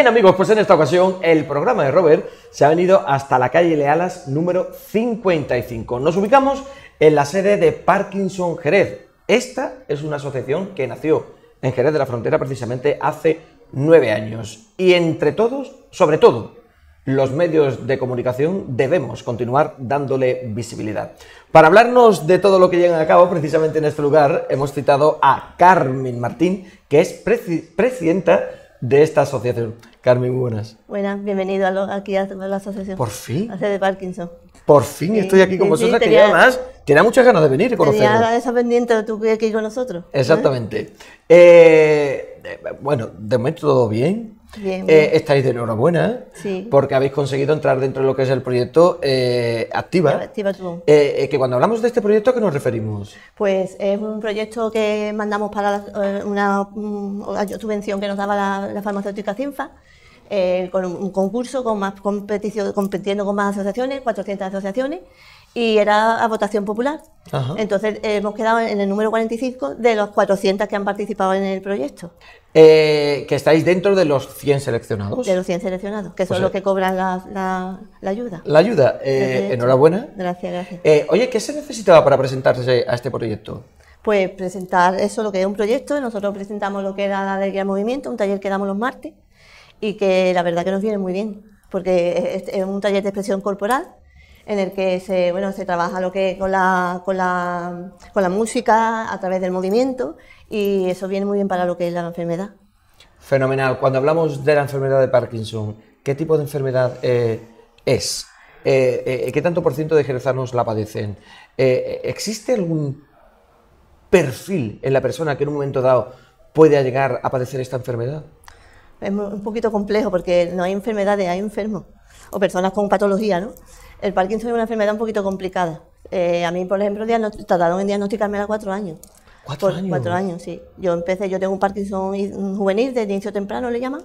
Bien amigos, pues en esta ocasión el programa de Robert se ha venido hasta la calle Lealas número 55. Nos ubicamos en la sede de Parkinson Jerez. Esta es una asociación que nació en Jerez de la Frontera precisamente hace nueve años. Y entre todos, sobre todo, los medios de comunicación debemos continuar dándole visibilidad. Para hablarnos de todo lo que llega a cabo, precisamente en este lugar hemos citado a Carmen Martín, que es presidenta de esta asociación. Carmen, buenas. Buenas, bienvenido a aquí a la asociación. Por fin. A de Parkinson. Por fin estoy aquí con sí, vosotras, que más tenía muchas ganas de venir y conocer. Tenía esa pendiente de tú que con nosotros. Exactamente. Eh, bueno, de momento todo bien. Eh, estáis de enhorabuena ¿eh? porque habéis conseguido entrar dentro de lo que es el proyecto eh, Activa. que cuando hablamos de este proyecto, ¿a qué nos referimos? Pues es un proyecto que mandamos para mm, una, subvención que nos daba la, farmacéutica CINFA. con un, concurso con más competición, compitiendo con más asociaciones, 400 asociaciones, y era a votación popular. Entonces eh, hemos quedado en el número 45 de los 400 que han participado en el proyecto. Eh, que estáis dentro de los 100 seleccionados. De los 100 seleccionados, que son pues, los que eh, cobran la, ayuda. La ayuda, enhorabuena. Gracias, gracias. oye, ¿qué se necesitaba para presentarse a este proyecto? Pues presentar eso, lo que es un proyecto. Nosotros presentamos lo que era la gran Movimiento, un taller que damos los martes, y que la verdad que nos viene muy bien, porque es un taller de expresión corporal en el que se, bueno, se trabaja lo que con la, con, la, con la música a través del movimiento y eso viene muy bien para lo que es la enfermedad. Fenomenal. Cuando hablamos de la enfermedad de Parkinson, ¿qué tipo de enfermedad eh, es? Eh, eh, ¿Qué tanto por ciento de jerezanos la padecen? ¿Existe algún perfil en la persona que en un momento dado pueda llegar a padecer esta enfermedad? Es un poquito complejo porque no hay enfermedades, hay enfermos o personas con patología, ¿no? El Parkinson es una enfermedad un poquito complicada. Eh, a mí, por ejemplo, tardaron en diagnosticarme a cuatro años. ¿Cuatro años? Cuatro años, sí. Yo empecé, yo tengo un Parkinson juvenil de inicio temprano, le llaman.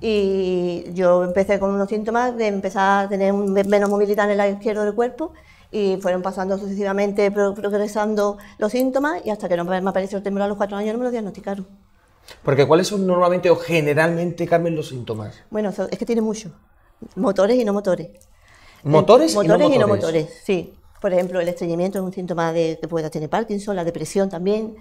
Y yo empecé con unos síntomas de empezar a tener menos movilidad en el lado izquierdo del cuerpo y fueron pasando sucesivamente, progresando los síntomas y hasta que no me apareció el temblor a los cuatro años no me lo diagnosticaron. Porque ¿cuáles son normalmente o generalmente, Carmen, los síntomas? Bueno, es que tiene muchos, motores y no motores. ¿Motores? y no motores. motores, sí. Por ejemplo, el estreñimiento es un síntoma de que pueda tener Parkinson, la depresión también,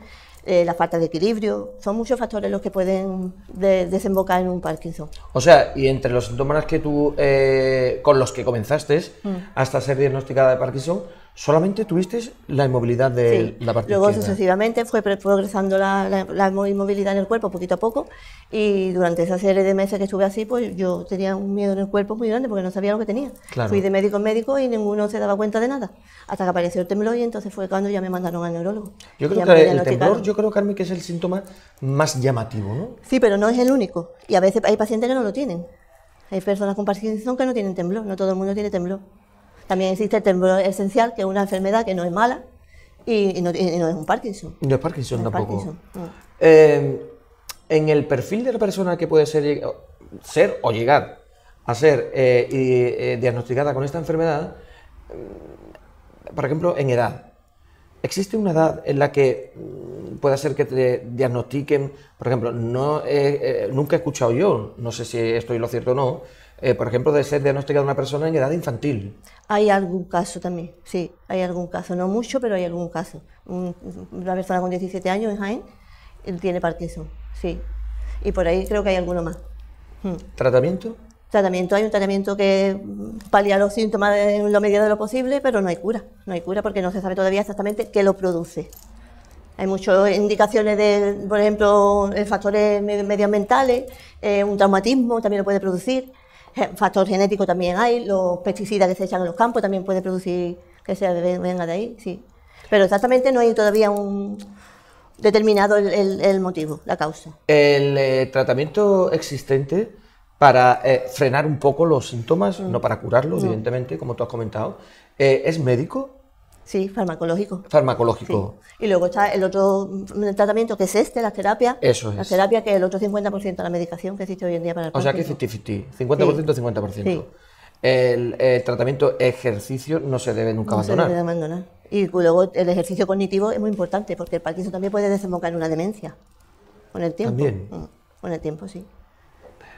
eh, la falta de equilibrio. Son muchos factores los que pueden desembocar en un Parkinson. O sea, y entre los síntomas que tú, eh, con los que comenzaste mm. hasta ser diagnosticada de Parkinson, solamente tuviste la inmovilidad de la parte Luego sucesivamente fue progresando la, inmovilidad en el cuerpo poquito a poco y durante esa serie de meses que estuve así, pues yo tenía un miedo en el cuerpo muy grande porque no sabía lo que tenía. Fui de médico en médico y ninguno se daba cuenta de nada. Hasta que apareció el temblor y entonces fue cuando ya me mandaron al neurólogo. Yo creo que el temblor, yo creo, que es el síntoma más llamativo, ¿no? Sí, pero no es el único. Y a veces hay pacientes que no lo tienen. Hay personas con Parkinson que no tienen temblor, no todo el mundo tiene temblor. También existe el temblor esencial, que es una enfermedad que no es mala y, no, es un Parkinson. No es Parkinson tampoco. Eh, en el perfil de la persona que puede ser, ser o llegar a ser eh, eh, diagnosticada con esta enfermedad, mm, por ejemplo, en edad. ¿Existe una edad en la que mm, pueda ser que te diagnostiquen, por ejemplo, no, nunca he escuchado yo, no sé si estoy lo cierto o no, eh, por ejemplo, de ser diagnosticada una persona en edad infantil. Hay algún caso también, sí, hay algún caso, no mucho, pero hay algún caso. Una persona con 17 años en Jaén tiene Parkinson, sí. Y por ahí creo que hay alguno más. Hmm. ¿Tratamiento? Tratamiento, hay un tratamiento que palia los síntomas en lo medida de lo posible, pero no hay cura, no hay cura porque no se sabe todavía exactamente qué lo produce. Hay muchas indicaciones de, por ejemplo, eh, factores medioambientales, eh, un traumatismo también lo puede producir, factor genético también hay, los pesticidas que se echan en los campos también puede producir que sea venga de ahí, sí. Pero exactamente no hay todavía un determinado el, motivo, la causa. El eh, tratamiento existente para eh, frenar un poco los síntomas, mm. no para curarlo evidentemente, como tú has comentado, eh, ¿es médico? Sí, farmacológico. Farmacológico. Y luego está el otro tratamiento que es este, la terapia, Eso es. La terapia que el otro 50% de la medicación que existe hoy en día para el O sea que 50-50, 50%, 50%. El, tratamiento ejercicio no se debe nunca no abandonar. Se debe abandonar. Y luego el ejercicio cognitivo es muy importante porque el Parkinson también puede desembocar en una demencia con el tiempo. También. Mm. Con el tiempo, sí.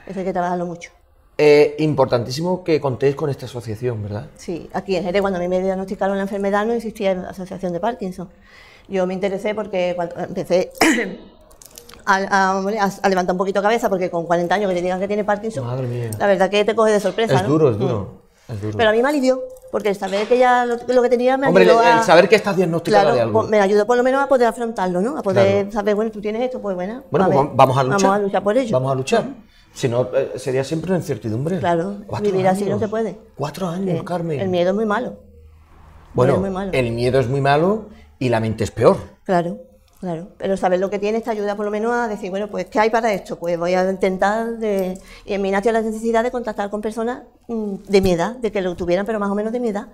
Eso hay que trabajarlo mucho. Eh, importantísimo que contéis con esta asociación, ¿verdad? Sí, aquí en Jerez, cuando a mí me diagnosticaron la enfermedad, no existía la asociación de Parkinson. Yo me interesé porque cuando empecé a, levantar un poquito cabeza, porque con 40 años que le digan que tiene Parkinson, la verdad que te coge de sorpresa. Es ¿no? Mm. duro, es duro. Pero a mí me alivió, porque el saber que ya lo, que tenía me ayudó el, el saber que estás diagnosticada de algo. Pues me ayudó por lo menos a poder afrontarlo, ¿no? A poder saber, bueno, tú tienes esto, pues bueno. Bueno, pues vamos a luchar. Vamos a luchar por ello. Vamos a luchar. Si no, eh, sería siempre una incertidumbre. Claro, vivir así no se puede. Cuatro años, Carmen. El miedo es muy malo. Bueno, el miedo, es muy malo y la mente es peor. Claro, claro. Pero saber lo que tiene te ayuda por lo menos a decir, bueno, pues, ¿qué hay para esto? Pues voy a intentar, de... y en mi nació la necesidad de contactar con personas mm, de mi edad, de que lo tuvieran, pero más o menos de mi edad.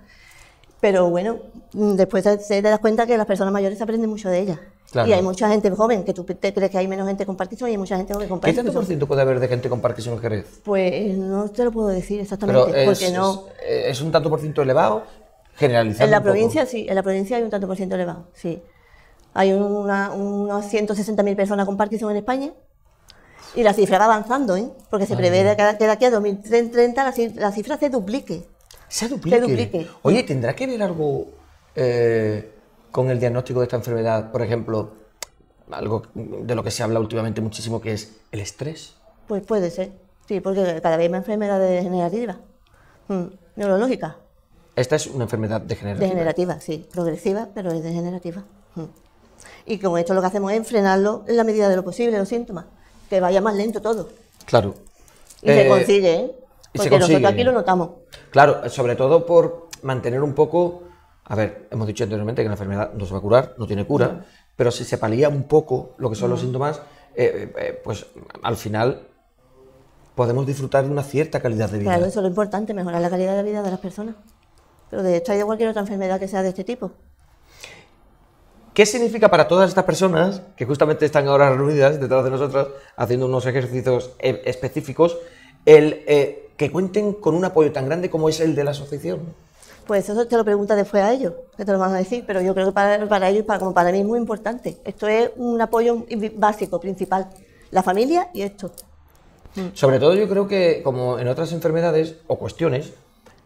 Pero bueno, mm, después te das cuenta que las personas mayores aprenden mucho de ellas. Y hay mucha gente joven, que tú crees que hay menos gente con Parkinson y hay mucha gente joven con Parkinson. ¿Qué tanto por ciento puede haber de gente con Parkinson en Jerez? Pues no te lo puedo decir exactamente, es, porque no... Eh, es, un tanto por ciento elevado, generalizado En la provincia sí, en la provincia hay un tanto por ciento elevado, sí. Hay una, unos 160.000 personas con Parkinson en España y la cifra va avanzando, ¿eh? porque se prevé que de aquí a 2030 la cifra se duplique. Se duplique. Oye, ¿tendrá que ver algo eh, con el diagnóstico de esta enfermedad? Por ejemplo, algo de lo que se habla últimamente muchísimo, que es el estrés. Pues puede ser, sí, porque cada vez más enfermedades degenerativas, neurológica hmm, neurológicas. Esta es una enfermedad degenerativa. Degenerativa, sí, progresiva, pero es degenerativa. Hmm. Y con esto lo que hacemos es frenarlo en la medida de lo posible, los síntomas, que vaya más lento todo. Claro. Y se eh, consigue, ¿eh? porque nosotros aquí lo notamos. Claro, sobre todo por mantener un poco. A ver, hemos dicho anteriormente que la enfermedad no se va a curar, no tiene cura, pero si se palía un poco lo que son los síntomas, eh, eh, pues al final podemos disfrutar de una cierta calidad de vida. Claro, eso es lo importante, mejorar la calidad de vida de las personas. Pero de hecho hay de cualquier otra enfermedad que sea de este tipo. ¿Qué significa para todas estas personas que justamente están ahora reunidas detrás de nosotras haciendo unos ejercicios eh, específicos el que cuenten con un apoyo tan grande como es el de la asociación. Pues eso te lo pregunta después a ellos, que te lo van a decir, pero yo creo que para, ellos, para, como para mí, es muy importante. Esto es un apoyo básico, principal, la familia y esto. Mm. Sobre todo yo creo que, como en otras enfermedades o cuestiones,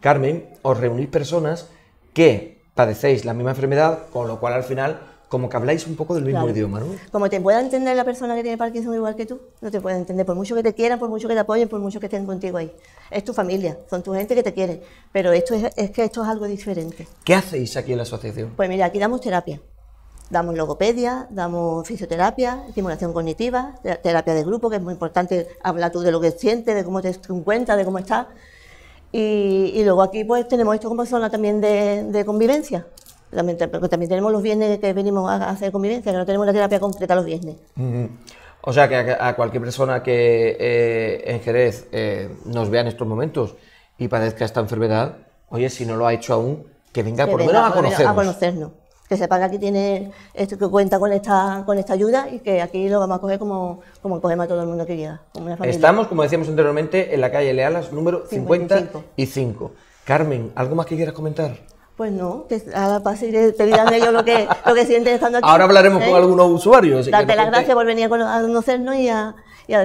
Carmen, os reunís personas que padecéis la misma enfermedad, con lo cual al final como que habláis un poco del mismo idioma, ¿no? Como te pueda entender la persona que tiene Parkinson igual que tú, no te puede entender, por mucho que te quieran, por mucho que te apoyen, por mucho que estén contigo ahí. Es tu familia, son tu gente que te quiere, pero esto es, es que esto es algo diferente. ¿Qué hacéis aquí en la asociación? Pues mira, aquí damos terapia. Damos logopedia, damos fisioterapia, estimulación cognitiva, terapia de grupo, que es muy importante habla tú de lo que sientes, de cómo te encuentras, de cómo estás. Y, luego aquí pues tenemos esto como zona también de, de, convivencia. También, también tenemos los viernes que venimos a hacer convivencia, que no tenemos la terapia concreta los viernes. O sea, que a, cualquier persona que eh, en Jerez eh, nos vea en estos momentos y padezca esta enfermedad, oye, si no lo ha hecho aún, que venga por lo menos a conocernos. Que sepa que aquí tiene, esto, que cuenta con esta, con esta ayuda y que aquí lo vamos a coger como, como cogemos a todo el mundo que llega. Estamos, como decíamos anteriormente, en la calle Lealas número 55. y Carmen, ¿algo más que quieras comentar? Pues no, que a la te dirán ellos lo que, lo que sienten estando aquí. Ahora hablaremos con ¿Eh? algunos usuarios. Darte las gracias por venir a conocernos y a,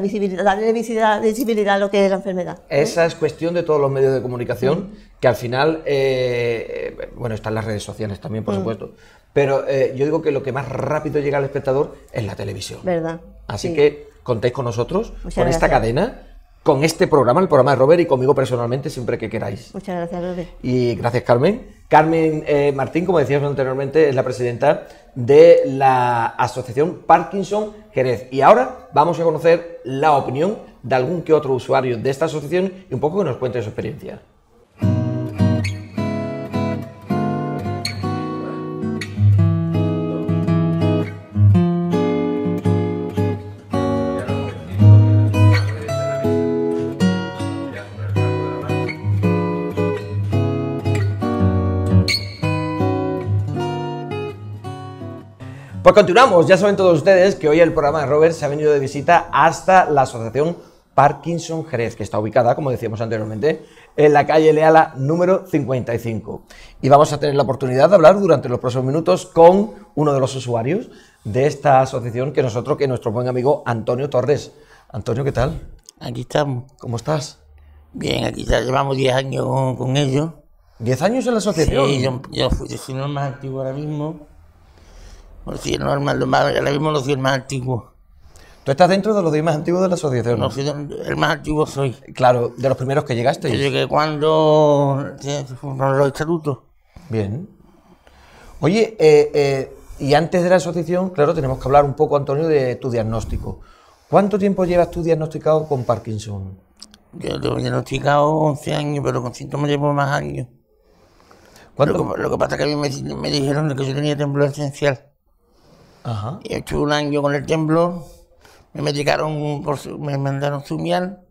visibilidad, darle visibilidad, a lo que es la enfermedad. ¿eh? Esa es cuestión de todos los medios de comunicación, que al final, eh, bueno, están las redes sociales también, por mm. supuesto, pero yo digo que lo que más rápido llega al espectador es la televisión. ¿Verdad? Así que contéis con nosotros, con esta cadena con este programa, el programa de Robert y conmigo personalmente siempre que queráis. Muchas gracias, Robert. Y gracias, Carmen. Carmen eh, Martín, como decíamos anteriormente, es la presidenta de la Asociación Parkinson Jerez. Y ahora vamos a conocer la opinión de algún que otro usuario de esta asociación y un poco que nos cuente su experiencia. Pues continuamos, ya saben todos ustedes que hoy el programa de Robert se ha venido de visita hasta la Asociación Parkinson Jerez, que está ubicada, como decíamos anteriormente, en la calle Leala número 55. Y vamos a tener la oportunidad de hablar durante los próximos minutos con uno de los usuarios de esta asociación, que nosotros, que nuestro buen amigo Antonio Torres. Antonio, ¿qué tal? Aquí estamos. ¿Cómo estás? Bien, aquí ya llevamos 10 años con ellos. ¿10 años en la asociación? Sí, yo, yo, soy el más activo ahora mismo. Pues 100 no, más, los más, ahora mismo los 100 más antiguos. Tú estás dentro de los 10 más antiguos de la asociación. No, el más antiguo soy. Claro, de los primeros que llegaste. Yo llegué cuando los estatutos. Bien. Oye, eh, eh, y antes de la asociación, claro, tenemos que hablar un poco, Antonio, de tu diagnóstico. ¿Cuánto tiempo llevas tú diagnosticado con Parkinson? Yo tengo diagnosticado 11 años, pero con síntomas llevo más años. Lo que, pasa es que a mí me, me dijeron que yo tenía temblor esencial. Ajá. He hecho un año con el temblor. Me medicaron, me mandaron Zumial.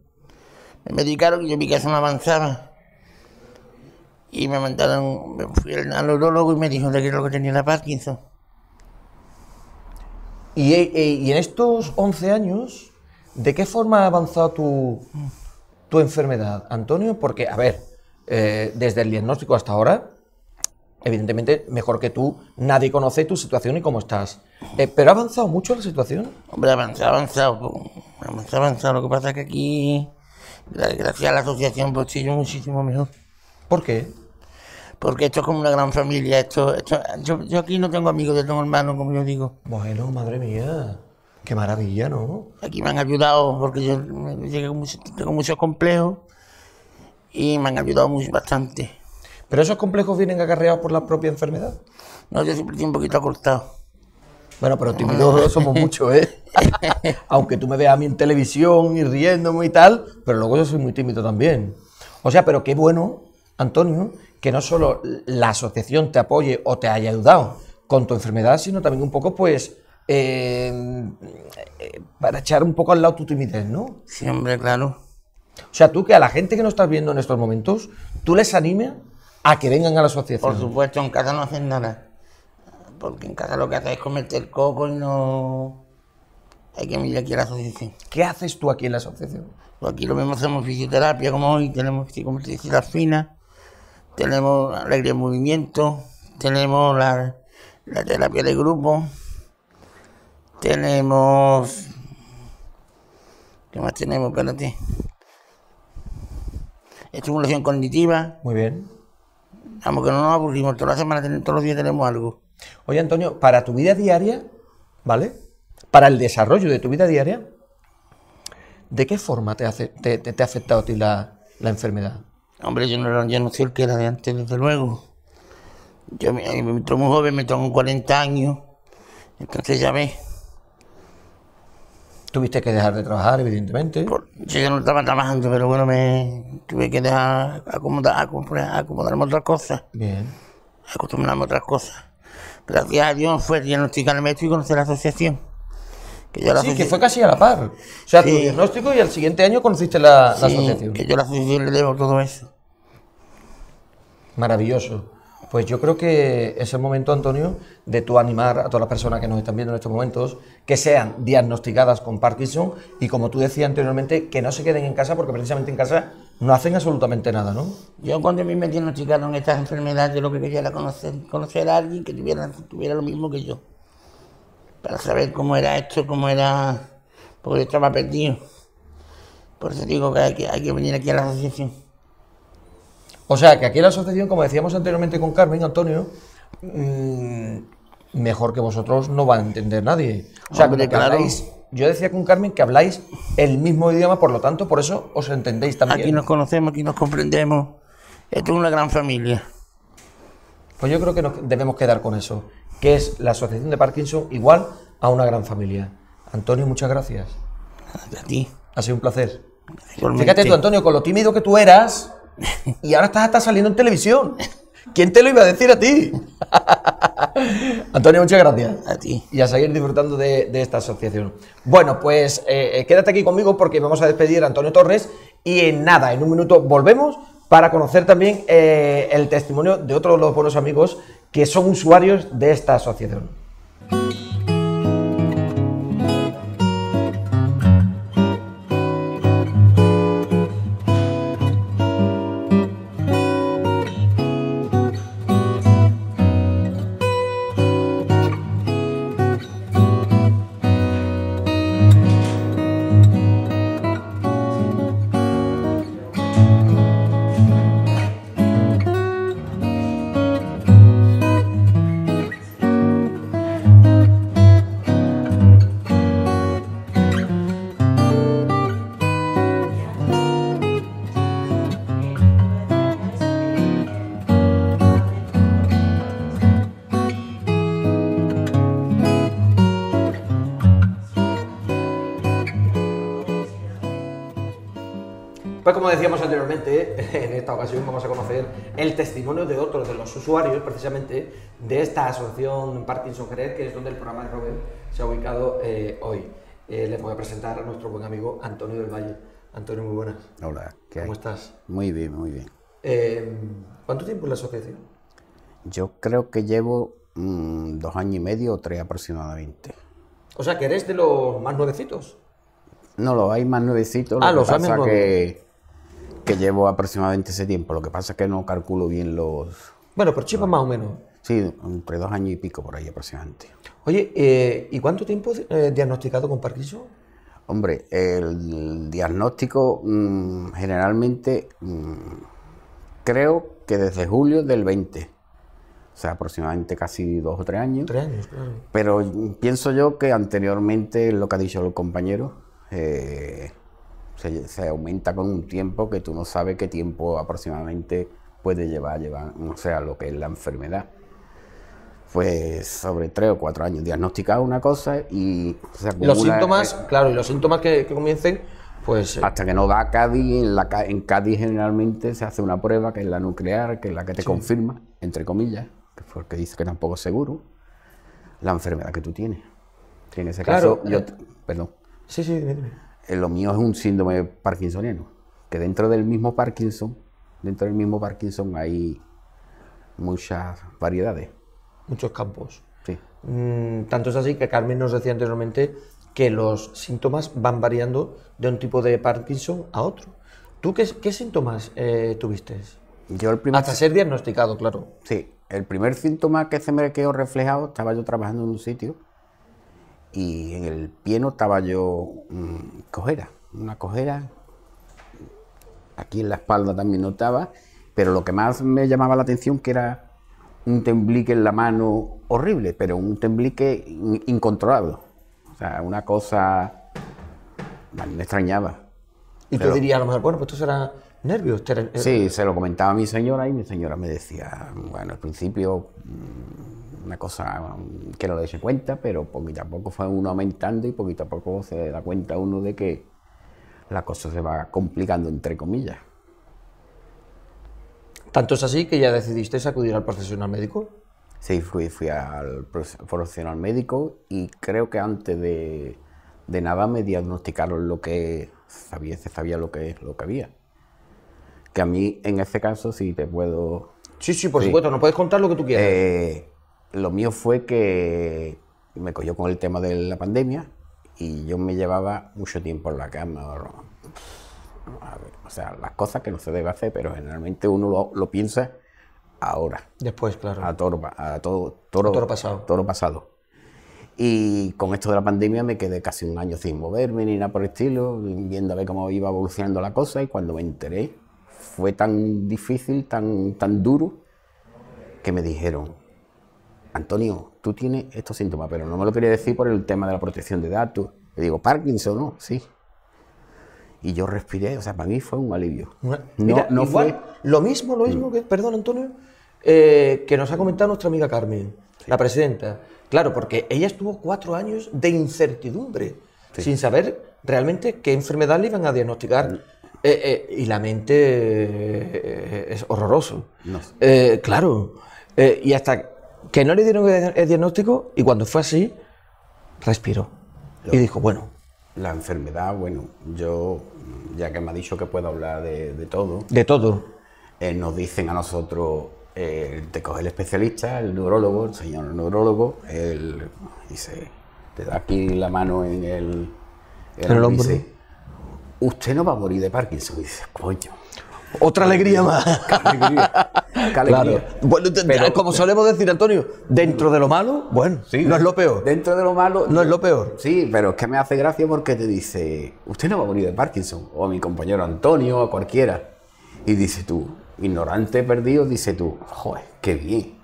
Me medicaron y yo vi que eso no avanzaba. Y me mandaron, me fui al neurólogo y me dijo de que lo que tenía la Parkinson. Y, eh, eh, en estos 11 años, ¿de qué forma ha avanzado tu, enfermedad, Antonio? Porque, a ver, eh, desde el diagnóstico hasta ahora, evidentemente, mejor que tú, nadie conoce tu situación y cómo estás. Eh, ¿Pero ha avanzado mucho la situación? Hombre, avanzado, avanzado. ha avanzado. Lo que pasa es que aquí, gracias a la asociación, pues sí, yo muchísimo mejor. ¿Por qué? Porque esto es como una gran familia. Esto, yo, aquí no tengo amigos, yo tengo hermanos, como yo digo. Bueno, madre mía. Qué maravilla, ¿no? Aquí me han ayudado porque yo tengo muchos complejos y me han ayudado muy, bastante. ¿Pero esos complejos vienen acarreados por la propia enfermedad? No, yo siempre estoy un poquito acortado. Bueno, pero tímidos somos muchos, ¿eh? Aunque tú me veas a mí en televisión y riéndome y tal, pero luego yo soy muy tímido también. O sea, pero qué bueno, Antonio, que no solo la asociación te apoye o te haya ayudado con tu enfermedad, sino también un poco, pues, em, eh, para echar un poco al lado tu timidez, ¿no? Siempre, claro. O sea, tú que a la gente que nos estás viendo en estos momentos, tú les animas a que vengan a la asociación. Por supuesto, en casa no hacen nada. Porque en casa lo que haces es comerte el coco y no. Hay que venir aquí a la asociación. ¿Qué haces tú aquí en la asociación? Pues aquí lo mismo hacemos fisioterapia como hoy, tenemos fisioterapia fina, tenemos alegre movimiento, tenemos la, la terapia de grupo, tenemos. ¿Qué más tenemos? Espérate. Estimulación cognitiva. Muy bien Vamos, que no nos aburrimos, todas las semanas, todos los días tenemos algo. Oye, Antonio, para tu vida diaria, ¿vale? Para el desarrollo de tu vida diaria, ¿de qué forma te, ha afectado a ti la, enfermedad? Hombre, yo no, yo no sé el que era de antes, desde luego. Yo me, me muy joven, me tomo 40 años, entonces ya ves Tuviste que dejar de trabajar, evidentemente. sí, yo no estaba trabajando, pero bueno, me tuve que dejar acomodar, acomodar, acomodarme otras cosas. Bien. Acostumbrarme a otras cosas. Gracias a Dios fue diagnosticar el médico y conocer la asociación. Que sí, que fue casi a la par. O sea, tu diagnóstico y al siguiente año conociste la, asociación. Que yo la asociación le debo todo eso. Maravilloso. Pues yo creo que es el momento, Antonio, de tú animar a todas las personas que nos están viendo en estos momentos que sean diagnosticadas con Parkinson y, como tú decías anteriormente, que no se queden en casa porque precisamente en casa no hacen absolutamente nada, ¿no? Yo cuando a mí me diagnosticaron estas enfermedades, lo que quería era conocer, conocer a alguien que tuviera, tuviera lo mismo que yo, para saber cómo era esto, cómo era, porque estaba perdido. Por eso digo que, hay que venir aquí a la asociación. O sea, que aquí la asociación, como decíamos anteriormente con Carmen, Antonio, mm, mejor que vosotros no va a entender nadie. O sea, que yo decía con Carmen que habláis el mismo idioma, por lo tanto, por eso os entendéis también. Aquí nos conocemos, aquí nos comprendemos. Esto es una gran familia. Pues yo creo que debemos quedar con eso, que es la Asociación de Parkinson igual a una gran familia. Antonio, muchas gracias. A ti. Ha sido un placer. Fíjate tú, Antonio, con lo tímido que tú eras, y ahora estás saliendo en televisión. ¿Quién te lo iba a decir a ti? Antonio, muchas gracias. A ti. Y a seguir disfrutando de, esta asociación. Bueno, pues eh, eh, quédate aquí conmigo porque vamos a despedir a Antonio Torres y en nada, en un minuto volvemos para conocer también eh, el testimonio de otros de los buenos amigos que son usuarios de esta asociación. como decíamos anteriormente, en esta ocasión vamos a conocer el testimonio de otros de los usuarios, precisamente, de esta asociación Parkinson Jerez, que es donde el programa de Robert se ha ubicado eh, hoy. Eh, les voy a presentar a nuestro buen amigo Antonio del Valle. Antonio, muy buenas. Hola, ¿cómo estás? Muy bien, muy bien. Em, ¿Cuánto tiempo es la asociación? Yo creo que llevo mm, dos años y medio o tres aproximadamente. O sea, que eres de los más nuevecitos. No, lo hay más nuevecitos. Ah, los que llevo aproximadamente ese tiempo. Lo que pasa es que no calculo bien los. Bueno, por chivas más o menos. Sí, entre dos años y pico por ahí aproximadamente. Oye, eh, ¿y cuánto tiempo eh, diagnosticado con Parkinson? Hombre, el diagnóstico mm, generalmente mm, creo que desde julio del 20. O sea, aproximadamente casi dos o tres años. Tres años, claro. Pero pienso yo que anteriormente, lo que ha dicho el compañero, eh, se, aumenta con un tiempo que tú no sabes qué tiempo aproximadamente puede llevar, llevar o sea, lo que es la enfermedad. Pues sobre tres o cuatro años diagnosticado una cosa y Los síntomas, claro, y los síntomas que, comiencen pues, eh, hasta que no va a Cádiz, en, Cádiz generalmente se hace una prueba que es la nuclear, que es la que te confirma, entre comillas, porque dice que tampoco es seguro, la enfermedad que tú tienes. Que ese caso, eh, perdón. Sí, sí, dime. Eh, lo mío es un síndrome parkinsoniano, que dentro del mismo Parkinson, dentro del mismo Parkinson hay muchas variedades. Muchos campos. Sí. Mm, tanto es así que Carmen nos decía anteriormente que los síntomas van variando de un tipo de Parkinson a otro. ¿Tú qué, síntomas eh, tuviste? Yo el Hasta ser diagnosticado, claro. Sí, el primer síntoma que se me quedó reflejado, estaba yo trabajando en un sitio y en el pie notaba yo mm, cojera, una cojera, aquí en la espalda también notaba, pero lo que más me llamaba la atención que era un temblique en la mano horrible, pero un temblique incontrolable, o sea, una cosa, me extrañaba. Y te diría a lo mejor, bueno, pues esto será nervios. Eh, sí, se lo comentaba a mi señora y mi señora me decía, bueno, al principio mm, una cosa que no le cuenta, pero poquito a poco fue uno aumentando y poquito a poco se da cuenta uno de que la cosa se va complicando, entre comillas. ¿Tanto es así que ya decidiste acudir al profesional médico? Sí, fui, al profesional médico y creo que antes de, nada me diagnosticaron lo que sabía, se sabía lo que, lo que había que a mí en este caso sí te puedo... Sí, sí, por supuesto, no puedes contar lo que tú quieras. Eh, lo mío fue que me cogió con el tema de la pandemia y yo me llevaba mucho tiempo en la cama. o sea, las cosas que no se debe hacer, pero generalmente uno lo, piensa ahora. Después, claro. A a todo, lo pasado. pasado. Y con esto de la pandemia me quedé casi un año sin moverme ni nada por el estilo, viendo a ver cómo iba evolucionando la cosa y cuando me enteré fue tan difícil, tan, tan duro, que me dijeron, Antonio, tú tienes estos síntomas, pero no me lo quería decir por el tema de la protección de datos. Le digo, Parkinson, ¿no? Sí. Y yo respiré, o sea, para mí fue un alivio. no, fue... Lo mismo, lo mismo que, perdón Antonio, eh, que nos ha comentado nuestra amiga Carmen, la presidenta. Claro, porque ella estuvo cuatro años de incertidumbre, sin saber realmente qué enfermedad le iban a diagnosticar. Eh, eh, y la mente eh, es horroroso. claro. y hasta que no le dieron el diagnóstico y cuando fue así, respiró. y dijo, bueno. La enfermedad, bueno, yo, ya que me ha dicho que puedo hablar de, todo. De todo. nos dicen a nosotros, te coge el especialista, el neurólogo, el señor neurólogo, él dice, te da aquí la mano en el, el, usted no va a morir de Parkinson. Y coño. Otra alegría más. alegría. como solemos decir, Antonio, dentro de lo malo, bueno, sí, no es lo peor. Dentro de lo malo. No es lo peor. Sí, pero es que me hace gracia porque te dice, usted no va a morir de Parkinson, o a mi compañero Antonio, o a cualquiera. Y dice tú, ignorante perdido, dice tú, joder, qué bien.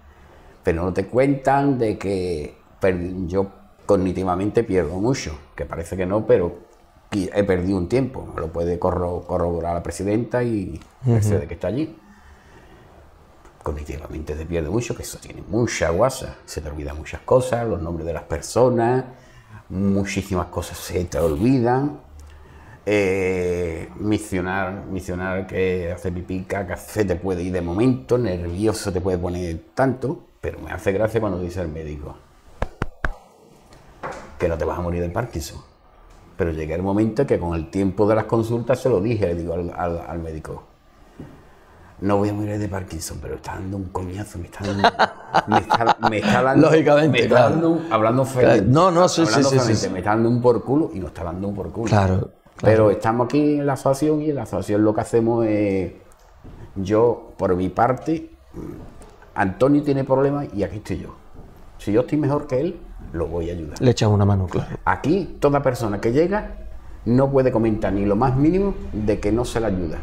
Pero no te cuentan de que yo cognitivamente pierdo mucho, que parece que no, pero he perdido un tiempo, lo puede corroborar la presidenta y Mercedes de de que está allí. Cognitivamente se pierde mucho, que eso tiene mucha guasa, se te olvidan muchas cosas, los nombres de las personas, muchísimas cosas se te olvidan. Eh, misionar, misionar que hace pipí, caca, se te puede ir de momento, nervioso te puede poner tanto, pero me hace gracia cuando dice el médico que no te vas a morir del Parkinson. Pero llegué al momento que con el tiempo de las consultas se lo dije, le digo al, al, al médico, no voy a morir de Parkinson, pero está dando un coñazo, me está dando. Me está, Lógicamente, hablando feliz, No, no, sí, sí, sí, Me está dando un por culo y no está dando un por culo. claro. Pero estamos aquí en la asociación y en la asociación lo que hacemos es. Yo, por mi parte, mm, Antonio tiene problemas y aquí estoy yo. Si yo estoy mejor que él, lo voy a ayudar. Le echas una mano, claro. Aquí, toda persona que llega no puede comentar ni lo más mínimo de que no se la ayuda.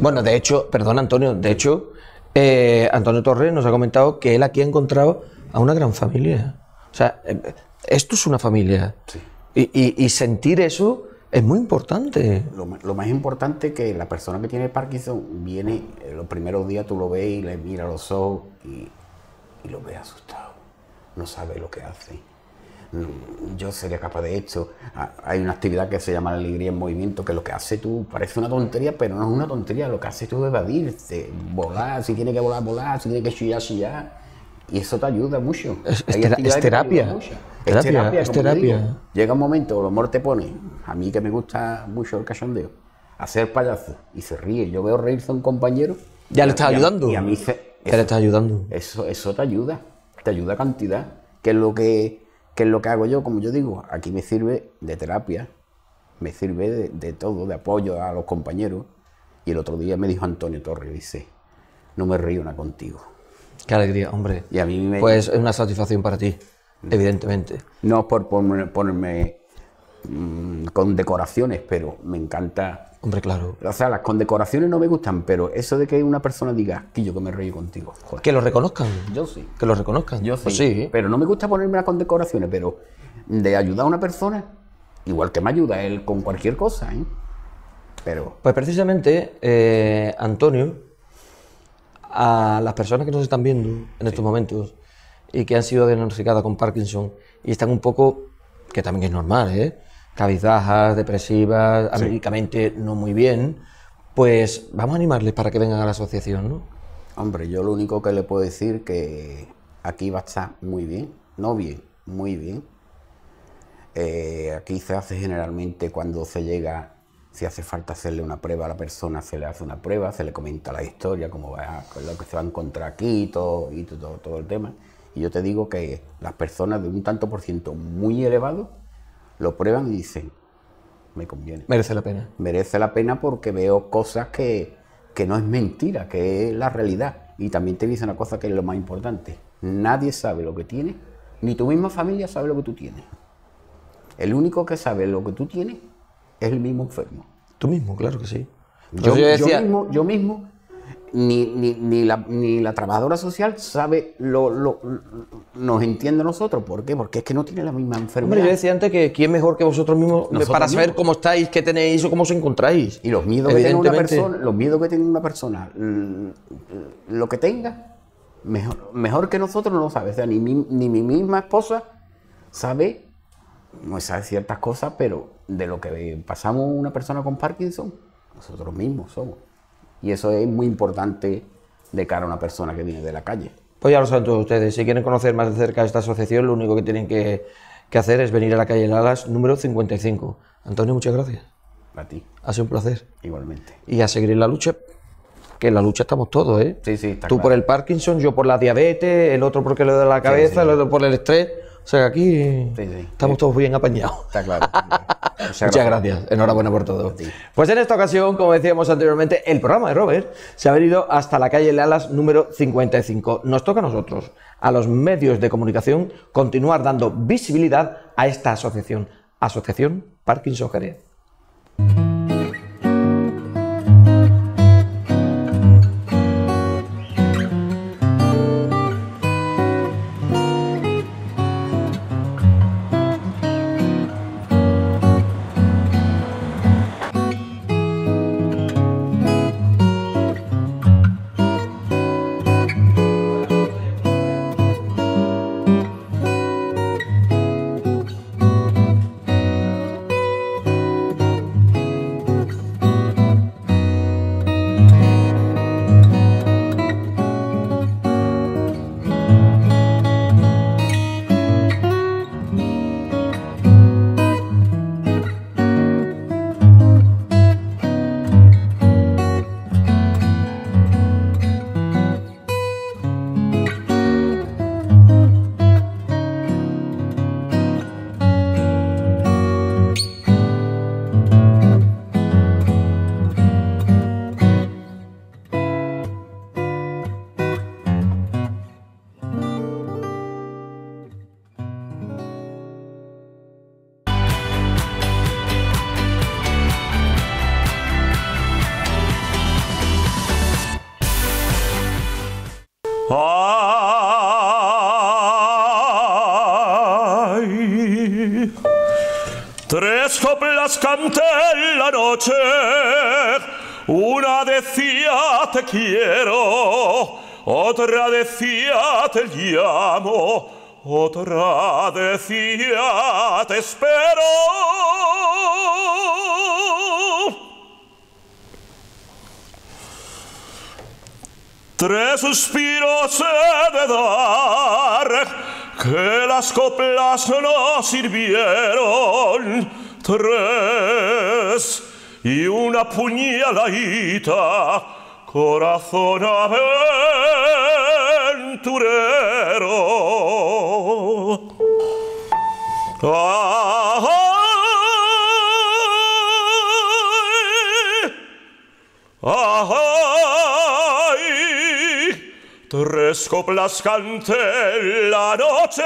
Bueno, de hecho, perdón, Antonio, de hecho, eh, Antonio Torres nos ha comentado que él aquí ha encontrado a una gran familia. O sea, eh, esto es una familia. Y, sentir eso es muy importante. Lo, más importante es que la persona que tiene Parkinson viene, eh, los primeros días tú lo ves y le mira los ojos y, y lo ves asustado no sabe lo que hace. Mm, yo sería capaz de esto. Hay una actividad que se llama la alegría en movimiento, que lo que hace tú parece una tontería, pero no es una tontería. Lo que hace tú es evadirte, volar, si tiene que volar, volar, si tiene que chillar, chillar. Y eso te ayuda mucho. Es, terapia. terapia. llega un momento, el amor te pone, a mí que me gusta mucho el cachondeo, hacer payaso y se ríe. Yo veo reírse a un compañero. Ya le estás ayudando. y a mí ya le estás ayudando. Eso, eso te ayuda te ayuda cantidad, que es lo que, que, es lo que hago yo, como yo digo, aquí me sirve de terapia, me sirve de, todo, de apoyo a los compañeros. Y el otro día me dijo Antonio Torres, dice, no me río nada contigo. Qué alegría, hombre. Pues es una satisfacción para ti, evidentemente. No por ponerme con mm, condecoraciones, pero me encanta. Hombre, claro. O sea, las condecoraciones no me gustan, pero eso de que una persona diga, yo que me reí contigo. Que lo reconozcan. Yo sí. Que lo reconozcan. Yo pues sí. ¿eh? Pero no me gusta ponerme las condecoraciones, pero de ayudar a una persona, igual que me ayuda él con cualquier cosa, ¿eh? Pero... Pues precisamente, eh, Antonio, a las personas que nos están viendo en estos momentos y que han sido diagnosticadas con Parkinson y están un poco, que también es normal, ¿eh? ...cabizajas, depresivas, sí. no muy bien, pues vamos a animarles para que vengan a la asociación, ¿no? Hombre, yo lo único que le puedo decir que aquí va a estar muy bien, no bien, muy bien. Eh, aquí se hace generalmente cuando se llega, si hace falta hacerle una prueba a la persona, se le hace una prueba, se le comenta la historia, cómo va, lo que se va a encontrar aquí y y todo, todo el tema. Y yo te digo que las personas de un tanto por ciento muy elevado lo prueban y dicen, me conviene. Merece la pena. Merece la pena porque veo cosas que, que no es mentira, que es la realidad. Y también te dice una cosa que es lo más importante. Nadie sabe lo que tiene, ni tu misma familia sabe lo que tú tienes. El único que sabe lo que tú tienes es el mismo enfermo. Tú mismo, claro que sí. Yo, yo, mismo, yo mismo ni, ni, ni, la, ni, la, trabajadora social sabe, lo, lo, nos entiende a nosotros. ¿Por qué? Porque es que no tiene la misma enfermedad. yo decía antes que quién mejor que vosotros mismos para saber cómo estáis, qué tenéis o cómo os encontráis. Y los miedos que tiene una persona, los miedos que tiene una persona, mm, lo que tenga, mejor, mejor que nosotros no lo sabe. O sea, ni mi, ni mi misma esposa sabe, no sabe ciertas cosas, pero de lo que pasamos una persona con Parkinson, nosotros mismos somos. Y eso es muy importante de cara a una persona que viene de la calle. Pues ya lo saben todos ustedes. Si quieren conocer más de cerca esta asociación, lo único que tienen que, hacer es venir a la calle Lalas número 55. Antonio, muchas gracias. A ti. Ha sido un placer. Igualmente. Y a seguir en la lucha, que en la lucha estamos todos, ¿eh? Sí, sí, Tú por el Parkinson, yo por la diabetes, el otro porque le de la cabeza, el otro por el estrés. O sea, aquí estamos todos bien apañados. Está claro. Muchas, gracias. Enhorabuena por todo. Pues en esta ocasión, como decíamos anteriormente, el programa de Robert se ha venido hasta la calle Lealas número 55. Nos toca a nosotros, a los medios de comunicación, continuar dando visibilidad a esta asociación, Asociación Parkinson Jerez. Ante la noche. Una decía te quiero, otra decía te llamo, otra decía te espero. Tres suspiros he de dar, que las coplas no sirvieron tres y una puñaladita, corazón aventurero. Ay, ay, tres coplas canté la noche.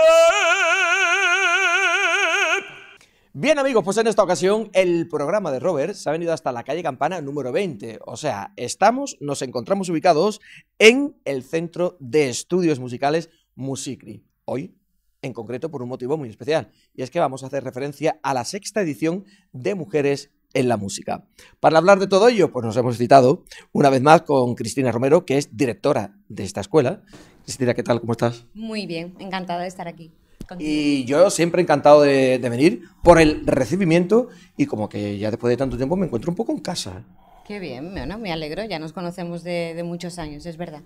Bien amigos, pues en esta ocasión el programa de Robert se ha venido hasta la calle Campana número 20. O sea, estamos, nos encontramos ubicados en el Centro de Estudios Musicales Musicri. Hoy, en concreto, por un motivo muy especial. Y es que vamos a hacer referencia a la sexta edición de Mujeres en la música. Para hablar de todo ello, pues nos hemos citado una vez más con Cristina Romero, que es directora de esta escuela. Cristina, ¿qué tal? ¿Cómo estás? Muy bien, encantada de estar aquí. Y yo siempre encantado de, venir por el recibimiento y como que ya después de tanto tiempo me encuentro un poco en casa. Qué bien, bueno, me alegro, ya nos conocemos de, muchos años, es verdad.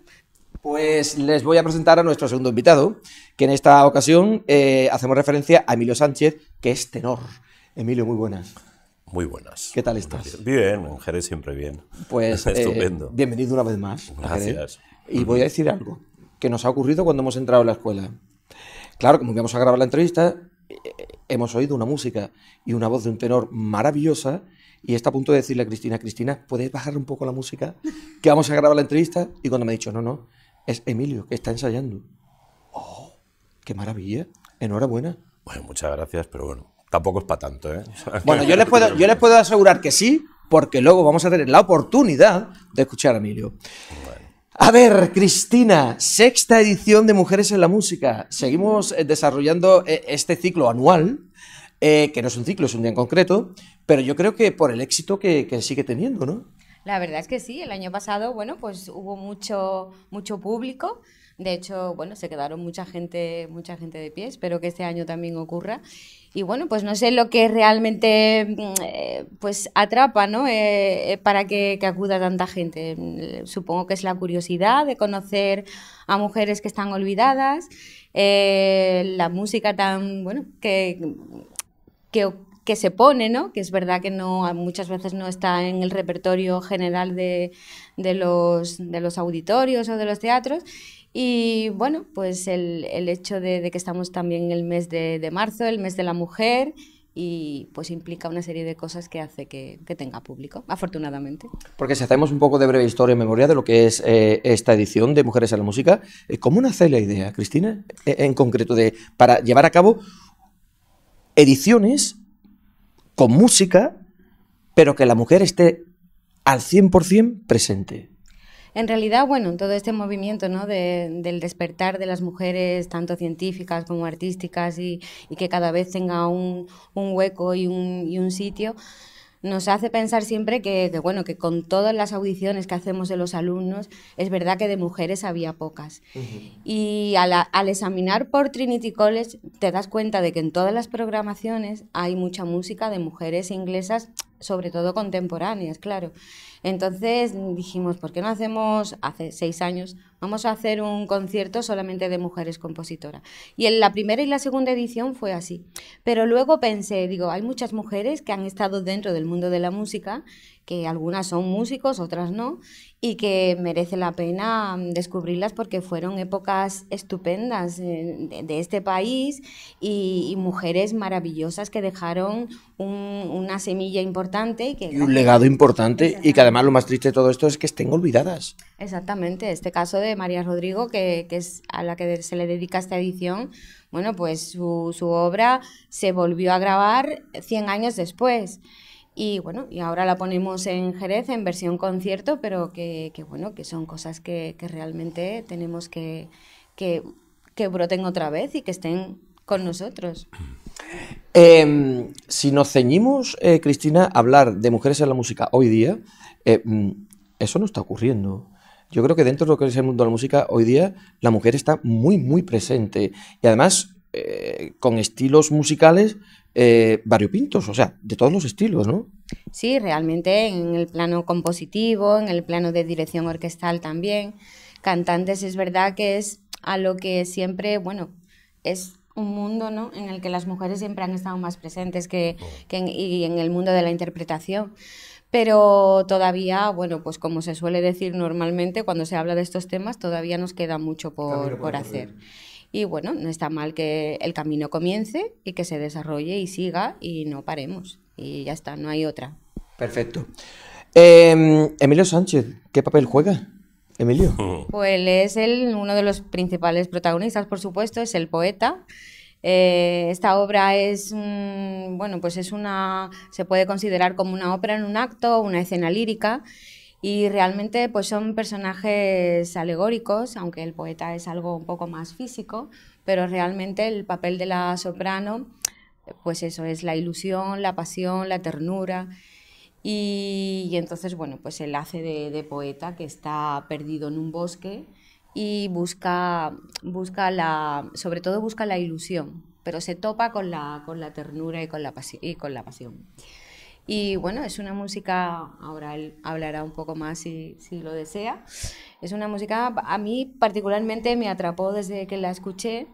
Pues les voy a presentar a nuestro segundo invitado, que en esta ocasión eh, hacemos referencia a Emilio Sánchez, que es tenor. Emilio, muy buenas. Muy buenas. ¿Qué tal estás? Bien, mujeres siempre bien. Pues eh, estupendo. bienvenido una vez más. Gracias. Y voy a decir algo que nos ha ocurrido cuando hemos entrado a la escuela. Claro, como íbamos a grabar la entrevista, eh, eh, hemos oído una música y una voz de un tenor maravillosa y está a punto de decirle a Cristina, Cristina, ¿puedes bajar un poco la música? Que vamos a grabar la entrevista. Y cuando me ha dicho, no, no, es Emilio, que está ensayando. ¡Oh! ¡Qué maravilla! Enhorabuena. Bueno, muchas gracias, pero bueno, tampoco es para tanto, ¿eh? Bueno, yo les, puedo, yo les puedo asegurar que sí, porque luego vamos a tener la oportunidad de escuchar a Emilio. Bueno. A ver, Cristina, sexta edición de Mujeres en la Música. Seguimos eh, desarrollando eh, este ciclo anual, eh, que no es un ciclo, es un día en concreto, pero yo creo que por el éxito que, sigue teniendo, ¿no? La verdad es que sí, el año pasado, bueno, pues hubo mucho, mucho público. De hecho, bueno, se quedaron mucha gente, mucha gente de pie. Espero que este año también ocurra y bueno, pues no sé lo que realmente mm, eh, pues atrapa, ¿no? Eh, eh, para que, acuda tanta gente. Mm, supongo que es la curiosidad de conocer a mujeres que están olvidadas, la música tan, bueno, que, que, se pone, ¿no? Que es verdad que no, muchas veces no está en el repertorio general de, de los, de los auditorios o de los teatros y bueno, pues el, hecho de, que estamos también en el mes de, marzo, el mes de la mujer, y pues implica una serie de cosas que hace que, tenga público, afortunadamente. Porque si hacemos un poco de breve historia y memoria de lo que es eh, esta edición de Mujeres a la Música, eh, ¿cómo nace la idea, Cristina, eh, en concreto, de para llevar a cabo ediciones con música, pero que la mujer esté al 100% presente? En realidad, bueno, todo este movimiento del despertar de las mujeres, tanto científicas como artísticas, y, que cada vez tenga un, hueco y un, sitio, nos hace pensar siempre que, bueno que con todas las audiciones que hacemos de los alumnos es verdad que de mujeres había pocas y al, al, examinar por Trinity College te das cuenta de que en todas las programaciones hay mucha música de mujeres inglesas sobre todo contemporáneas, claro. Entonces dijimos, ¿por qué no hacemos, hace seis años, vamos a hacer un concierto solamente de mujeres compositoras? Y en la primera y la segunda edición fue así. Pero luego pensé, digo, hay muchas mujeres que han estado dentro del mundo de la música que algunas son músicos, otras no, y que merece la pena mm, descubrirlas porque fueron épocas estupendas eh, de, este país y, mujeres maravillosas que dejaron una semilla importante. Y, que, un legado importante y que además lo más triste de todo esto es que estén olvidadas. Exactamente, este caso de María Rodrigo, que, es a la que se le dedica esta edición, bueno, pues su, su obra se volvió a grabar 100 años después. Y bueno, y ahora la ponemos en Jerez en versión concierto, pero que, bueno, que son cosas que, realmente tenemos que, que, broten otra vez y que estén con nosotros. Em, si nos ceñimos, eh, Cristina, a hablar de mujeres en la música hoy día, eh, mm, eso no está ocurriendo. Yo creo que dentro de lo que es el mundo de la música hoy día, la mujer está muy, muy presente. Y además, eh, con estilos musicales eh, variopintos, o sea, de todos los estilos, ¿no? Sí, realmente en el plano compositivo, en el plano de dirección orquestal también. Cantantes es verdad que es a lo que siempre, bueno, es un mundo en el que las mujeres siempre han estado más presentes que, y en el mundo de la interpretación. Pero todavía, bueno, pues como se suele decir normalmente cuando se habla de estos temas, todavía nos queda mucho por, hacer. Y bueno, no está mal que el camino comience y que se desarrolle y siga y no paremos. Y ya está, no hay otra. Perfecto. Em, Emilio Sánchez, ¿qué papel juega? Emilio. Pues él es uno de los principales protagonistas, por supuesto, es el poeta. Eh, esta obra es, bueno, pues es una, se puede considerar como una ópera en un acto, una escena lírica. Y realmente pues son personajes alegóricos, aunque el poeta es algo un poco más físico, pero realmente el papel de la soprano, pues eso es la ilusión, la pasión, la ternura. Y, entonces, bueno, pues el hace de, poeta que está perdido en un bosque y busca, busca sobre todo busca la ilusión, pero se topa con la, ternura y con la, y con la pasión. Y bueno, es una música, ahora él hablará un poco más si, si lo desea, es una música, a mí particularmente me atrapó desde que la escuché.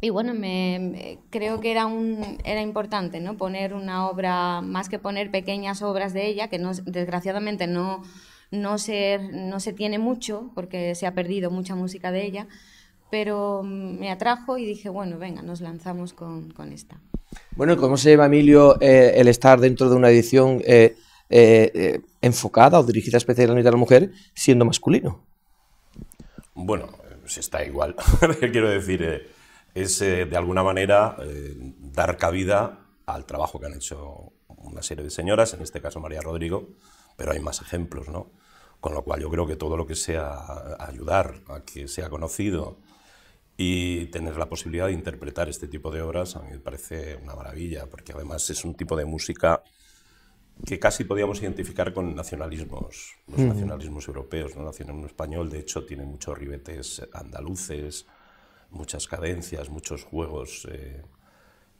Y bueno, me, creo que era, un, era importante ¿no? poner una obra, más que poner pequeñas obras de ella, que no, desgraciadamente no, no, se, no se tiene mucho, porque se ha perdido mucha música de ella, pero me atrajo y dije, bueno, venga, nos lanzamos con, con esta. Bueno, ¿cómo se lleva, Emilio, eh, el estar dentro de una edición eh, eh, enfocada o dirigida especialmente a la mujer siendo masculino? Bueno, se está igual. Quiero decir, es de alguna manera dar cabida al trabajo que han hecho una serie de señoras, en este caso María Rodrigo, pero hay más ejemplos, ¿no? Con lo cual yo creo que todo lo que sea ayudar a que sea conocido, y tener la posibilidad de interpretar este tipo de obras a mí me parece una maravilla, porque además es un tipo de música que casi podíamos identificar con nacionalismos, los nacionalismos europeos, ¿no? El nacionalismo español, de hecho, tiene muchos ribetes andaluces, muchas cadencias, muchos juegos, eh,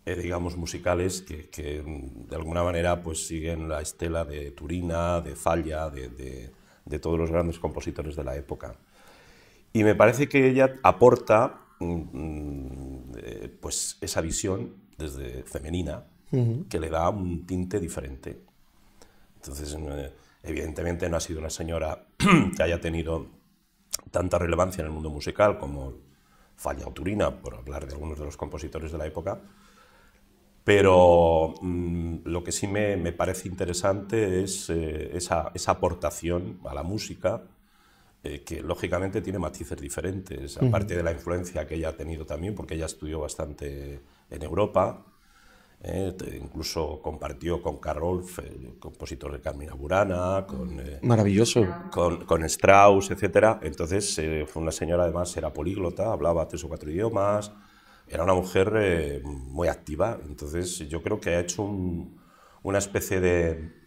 eh, digamos, musicales que, mm, de alguna manera pues, siguen la estela de Turina, de Falla, de todos los grandes compositores de la época. Y me parece que ella aporta Mm, eh, pues esa visión desde femenina que le da un tinte diferente. Entonces, eh, evidentemente no ha sido una señora que haya tenido tanta relevancia en el mundo musical como Falla o Turina, por hablar de algunos de los compositores de la época, pero mm, lo que sí me, parece interesante es eh, esa, esa, aportación a la música eh, que lógicamente tiene matices diferentes, aparte de la influencia que ella ha tenido también, porque ella estudió bastante en Europa, eh, incluso compartió con Karolf, el compositor de Carmina Burana, con, eh, Maravilloso. con, Strauss, etc. Entonces fue una señora, además, era políglota, hablaba tres o cuatro idiomas, era una mujer muy activa, entonces yo creo que ha hecho una especie de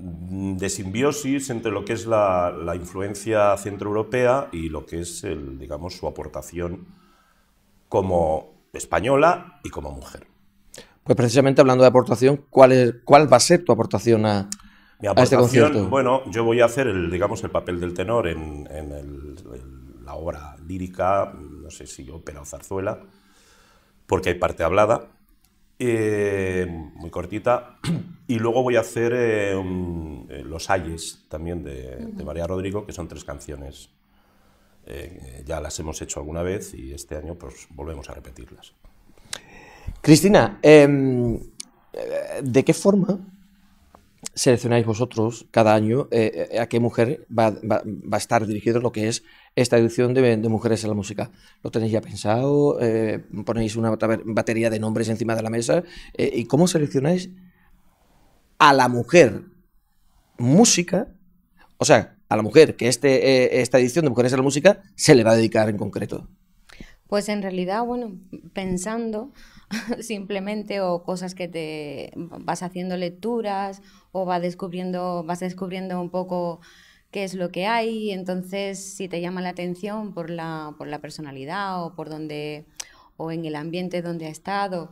Mm, de simbiosis entre lo que es la, influencia centroeuropea y lo que es, el, digamos, su aportación como española y como mujer. Pues precisamente hablando de aportación, ¿cuál, es, cuál va a ser tu aportación a, este concierto? Bueno, yo voy a hacer, el, digamos, el papel del tenor en, la obra lírica, no sé si ópera o zarzuela, porque hay parte hablada, eh, muy cortita. Y luego voy a hacer eh, eh, Los Ayes, también de, de, María Rodrigo, que son tres canciones. ya las hemos hecho alguna vez y este año pues volvemos a repetirlas. Cristina, em, ¿de qué forma seleccionáis vosotros cada año eh, eh, a qué mujer va, a estar dirigido lo que es esta edición de, Mujeres a la Música? ¿Lo tenéis ya pensado? Eh, ¿Ponéis una batería de nombres encima de la mesa? ¿Y cómo seleccionáis a la mujer música? O sea, a la mujer que este, esta edición de Mujeres a la Música se le va a dedicar en concreto. Pues en realidad, bueno, pensando, simplemente o cosas que te vas haciendo lecturas o vas descubriendo, vas descubriendo un poco qué es lo que hay, entonces si te llama la atención por la, por la personalidad o por o en el ambiente donde ha estado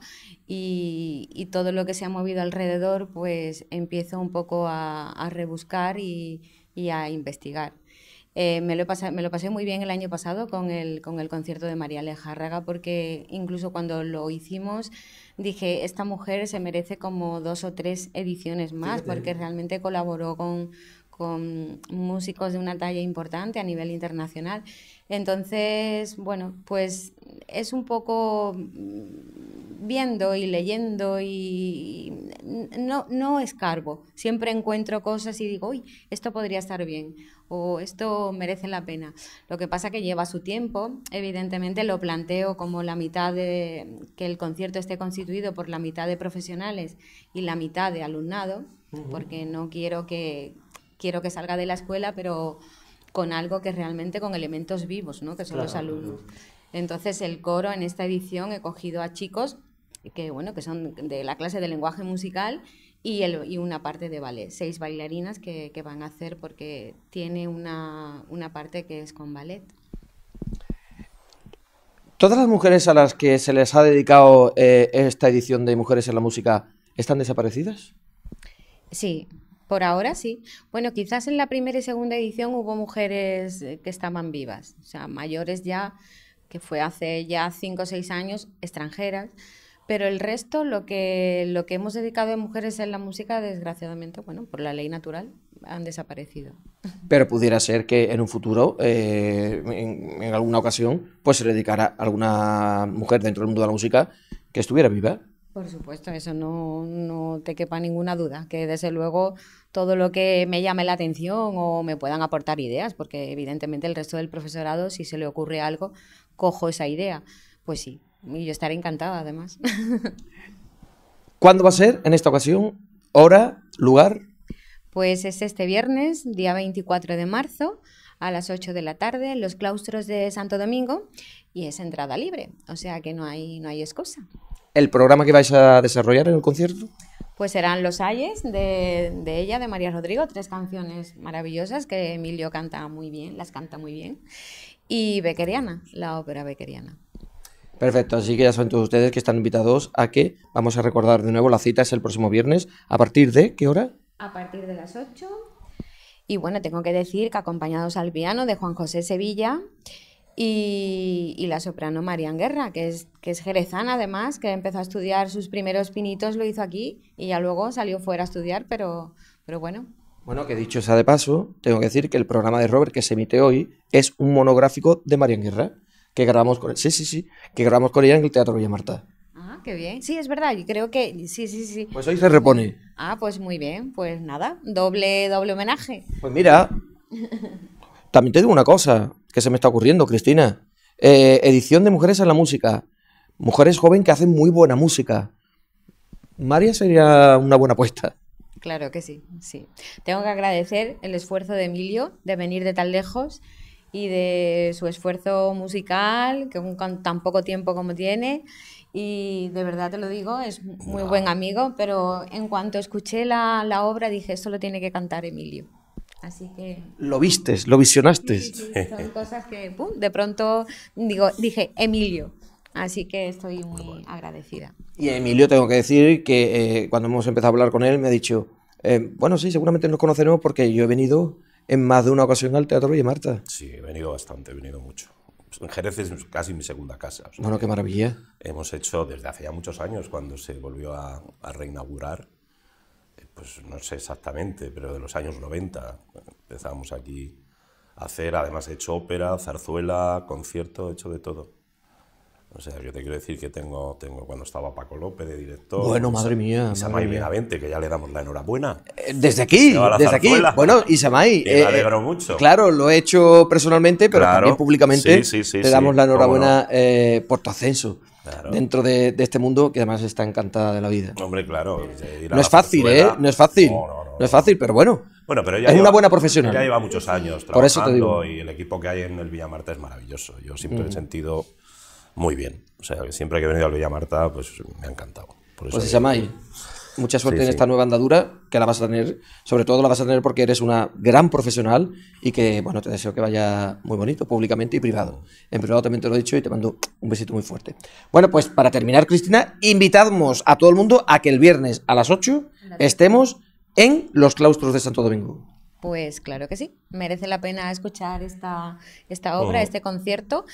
y, todo lo que se ha movido alrededor, pues empiezo un poco a, rebuscar y a investigar. Eh, me, lo pasé, muy bien el año pasado con el, con el concierto de María Alejárraga, porque incluso cuando lo hicimos dije, esta mujer se merece como dos o tres ediciones más, porque realmente colaboró con, con músicos de una talla importante a nivel internacional. Entonces, bueno, pues es un poco viendo y leyendo y no, no escarbo. Siempre encuentro cosas y digo, uy, esto podría estar bien o esto merece la pena. Lo que pasa que lleva su tiempo. Evidentemente lo planteo como la mitad de que el concierto esté constituido por la mitad de profesionales y la mitad de alumnado, porque no quiero que quiero que salga de la escuela, pero con algo que realmente con elementos vivos, ¿no? Que son los alumnos. Entonces el coro en esta edición he cogido a chicos que bueno, que son de la clase de lenguaje musical y, una parte de ballet, seis bailarinas que, van a hacer porque tiene una, parte que es con ballet. ¿Todas las mujeres a las que se les ha dedicado eh, esta edición de Mujeres en la Música están desaparecidas? Sí, por ahora sí. Bueno, quizás en la primera y segunda edición hubo mujeres eh, que estaban vivas, o sea, mayores ya, que fue hace ya cinco o seis años, extranjeras. Pero el resto, lo que, lo que hemos dedicado a mujeres en la música, desgraciadamente, bueno, por la ley natural, han desaparecido. Pero pudiera ser que en un futuro, eh, en, alguna ocasión, pues se dedicara a alguna mujer dentro del mundo de la música que estuviera viva. Por supuesto, eso no, no te quepa ninguna duda, que desde luego todo lo que me llame la atención o me puedan aportar ideas, porque evidentemente el resto del profesorado, si se le ocurre algo, cojo esa idea. Pues sí, y yo estaré encantada además. ¿Cuándo va a ser en esta ocasión? ¿Hora? ¿Lugar? Pues es este viernes, día 24 de marzo, a las 8 de la tarde, en los claustros de Santo Domingo, y es entrada libre, o sea que no hay, no hay excusa. ¿El programa que vais a desarrollar en el concierto? Pues serán los ayes de, de, ella, de María Rodrigo, tres canciones maravillosas que Emilio canta muy bien, las canta muy bien y Bequeriana, la ópera Bequeriana. Perfecto, así que ya saben todos ustedes que están invitados a que vamos a recordar de nuevo la cita es el próximo viernes a partir de ¿qué hora? A partir de las 8. Y bueno, tengo que decir que acompañados al piano de Juan José Sevilla y, la soprano Marian Guerra, que es, que es jerezana además, que empezó a estudiar sus primeros pinitos, lo hizo aquí y ya luego salió fuera a estudiar, pero, pero bueno, bueno, que dicho sea de paso, tengo que decir que el programa de Robert que se emite hoy es un monográfico de María Guerra, que grabamos con, sí, sí, sí, que grabamos con ella en el Teatro Villa Marta. Ah, qué bien. Sí, es verdad, yo creo que sí, sí, sí. Pues hoy se repone. Ah, pues muy bien, pues nada, doble doble homenaje. Pues mira, también te digo una cosa que se me está ocurriendo, Cristina. Eh, edición de Mujeres en la Música. Mujeres jóvenes que hacen muy buena música. María sería una buena apuesta. Claro que sí, sí. Tengo que agradecer el esfuerzo de Emilio de venir de tan lejos y de su esfuerzo musical, que con tan poco tiempo como tiene. Y de verdad te lo digo, es muy buen amigo, pero en cuanto escuché la, obra dije, esto lo tiene que cantar Emilio. Así que... Lo vistes, lo visionaste. son cosas que de pronto digo, dije, Emilio. Así que estoy muy agradecida. Y Emilio tengo que decir que eh, cuando hemos empezado a hablar con él me ha dicho, eh, bueno, sí, seguramente nos conoceremos porque yo he venido en más de una ocasión al Teatro Marta. Sí, he venido bastante, he venido mucho. En Jerez es casi mi segunda casa. bueno, qué maravilla. Hemos hecho desde hace ya muchos años, cuando se volvió a, a reinaugurar, eh, pues no sé exactamente, pero de los años 90 empezamos aquí a hacer, además he hecho ópera, zarzuela, concierto, he hecho de todo. O sea, yo te quiero decir que tengo, tengo cuando estaba Paco López de director. Bueno, madre mía. Isamay Benavente, que ya le damos la enhorabuena. Eh, desde aquí, desde aquí. Bueno, Isamay. me eh, alegro mucho. Eh, claro, lo he hecho personalmente, pero también públicamente. Sí, sí, sí, damos la enhorabuena por tu ascenso. dentro de, este mundo que además está encantada de la vida. Hombre, claro. No es fácil, ¿eh? No es fácil. No, no, no, no es fácil, pero bueno. Bueno, pero es una buena profesional. Ya lleva muchos años trabajando y el equipo que hay en el Villamarta es maravilloso. Yo siempre he sentido muy bien. O sea, siempre que he venido al Villa Marta, pues me ha encantado. pues mucha suerte en esta nueva andadura, que la vas a tener, sobre todo la vas a tener porque eres una gran profesional y que, bueno, te deseo que vaya muy bonito, públicamente y privado. En privado también te lo he dicho y te mando un besito muy fuerte. Bueno, pues para terminar, Cristina, invitamos a todo el mundo a que el viernes a las 8 estemos en los claustros de Santo Domingo. Pues claro que sí, merece la pena escuchar esta, obra, oh. este concierto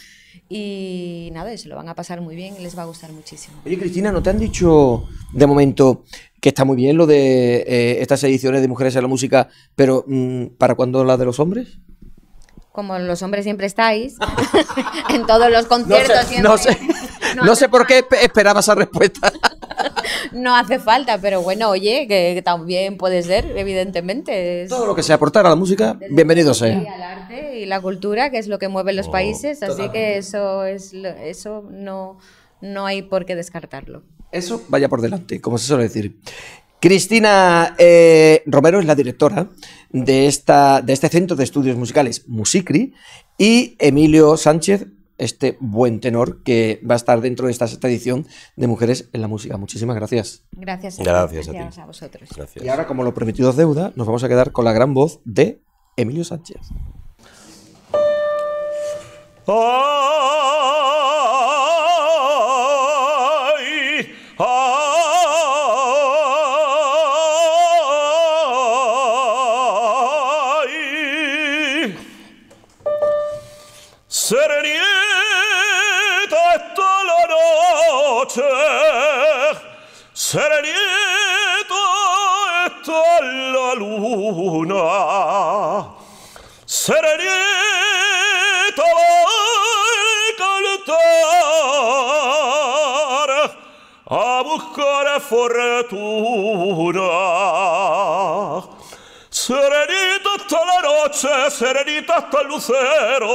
y nada, se lo van a pasar muy bien les va a gustar muchísimo. Oye Cristina, ¿no te han dicho de momento que está muy bien lo de eh, estas ediciones de Mujeres en la Música, pero mm, ¿para cuándo la de los hombres? Como los hombres siempre estáis, en todos los conciertos. siempre. No sé, no sé por qué esperaba esa respuesta no hace falta, pero bueno, oye, que, también puede ser, evidentemente. Todo lo que se aportar a la música, bienvenidos bienvenido sea. Y al arte y la cultura, que es lo que mueve los oh, países, así que eso, es, eso no, no hay por qué descartarlo. Eso vaya por delante, como se suele decir. Cristina eh, Romero es la directora de, esta, de este Centro de Estudios Musicales, Musicri, y Emilio Sánchez este buen tenor que va a estar dentro de esta sexta edición de Mujeres en la Música. Muchísimas gracias. Gracias. A gracias, gracias a vosotros. Y ahora, como lo prometido es deuda, nos vamos a quedar con la gran voz de Emilio Sánchez. ¡Ah! noche serenito está la luna, serenita va cantar a buscar fortuna. Serenita hasta la noche, serenita hasta el lucero,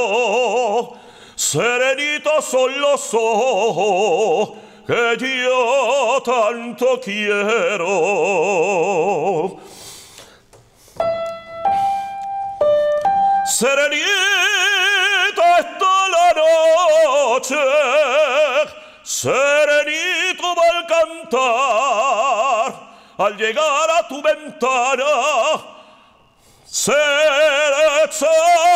serenita son los ojos che yo tanto chiero serenito è tutta la notte serenito va cantar al llegar a tu ventana serenito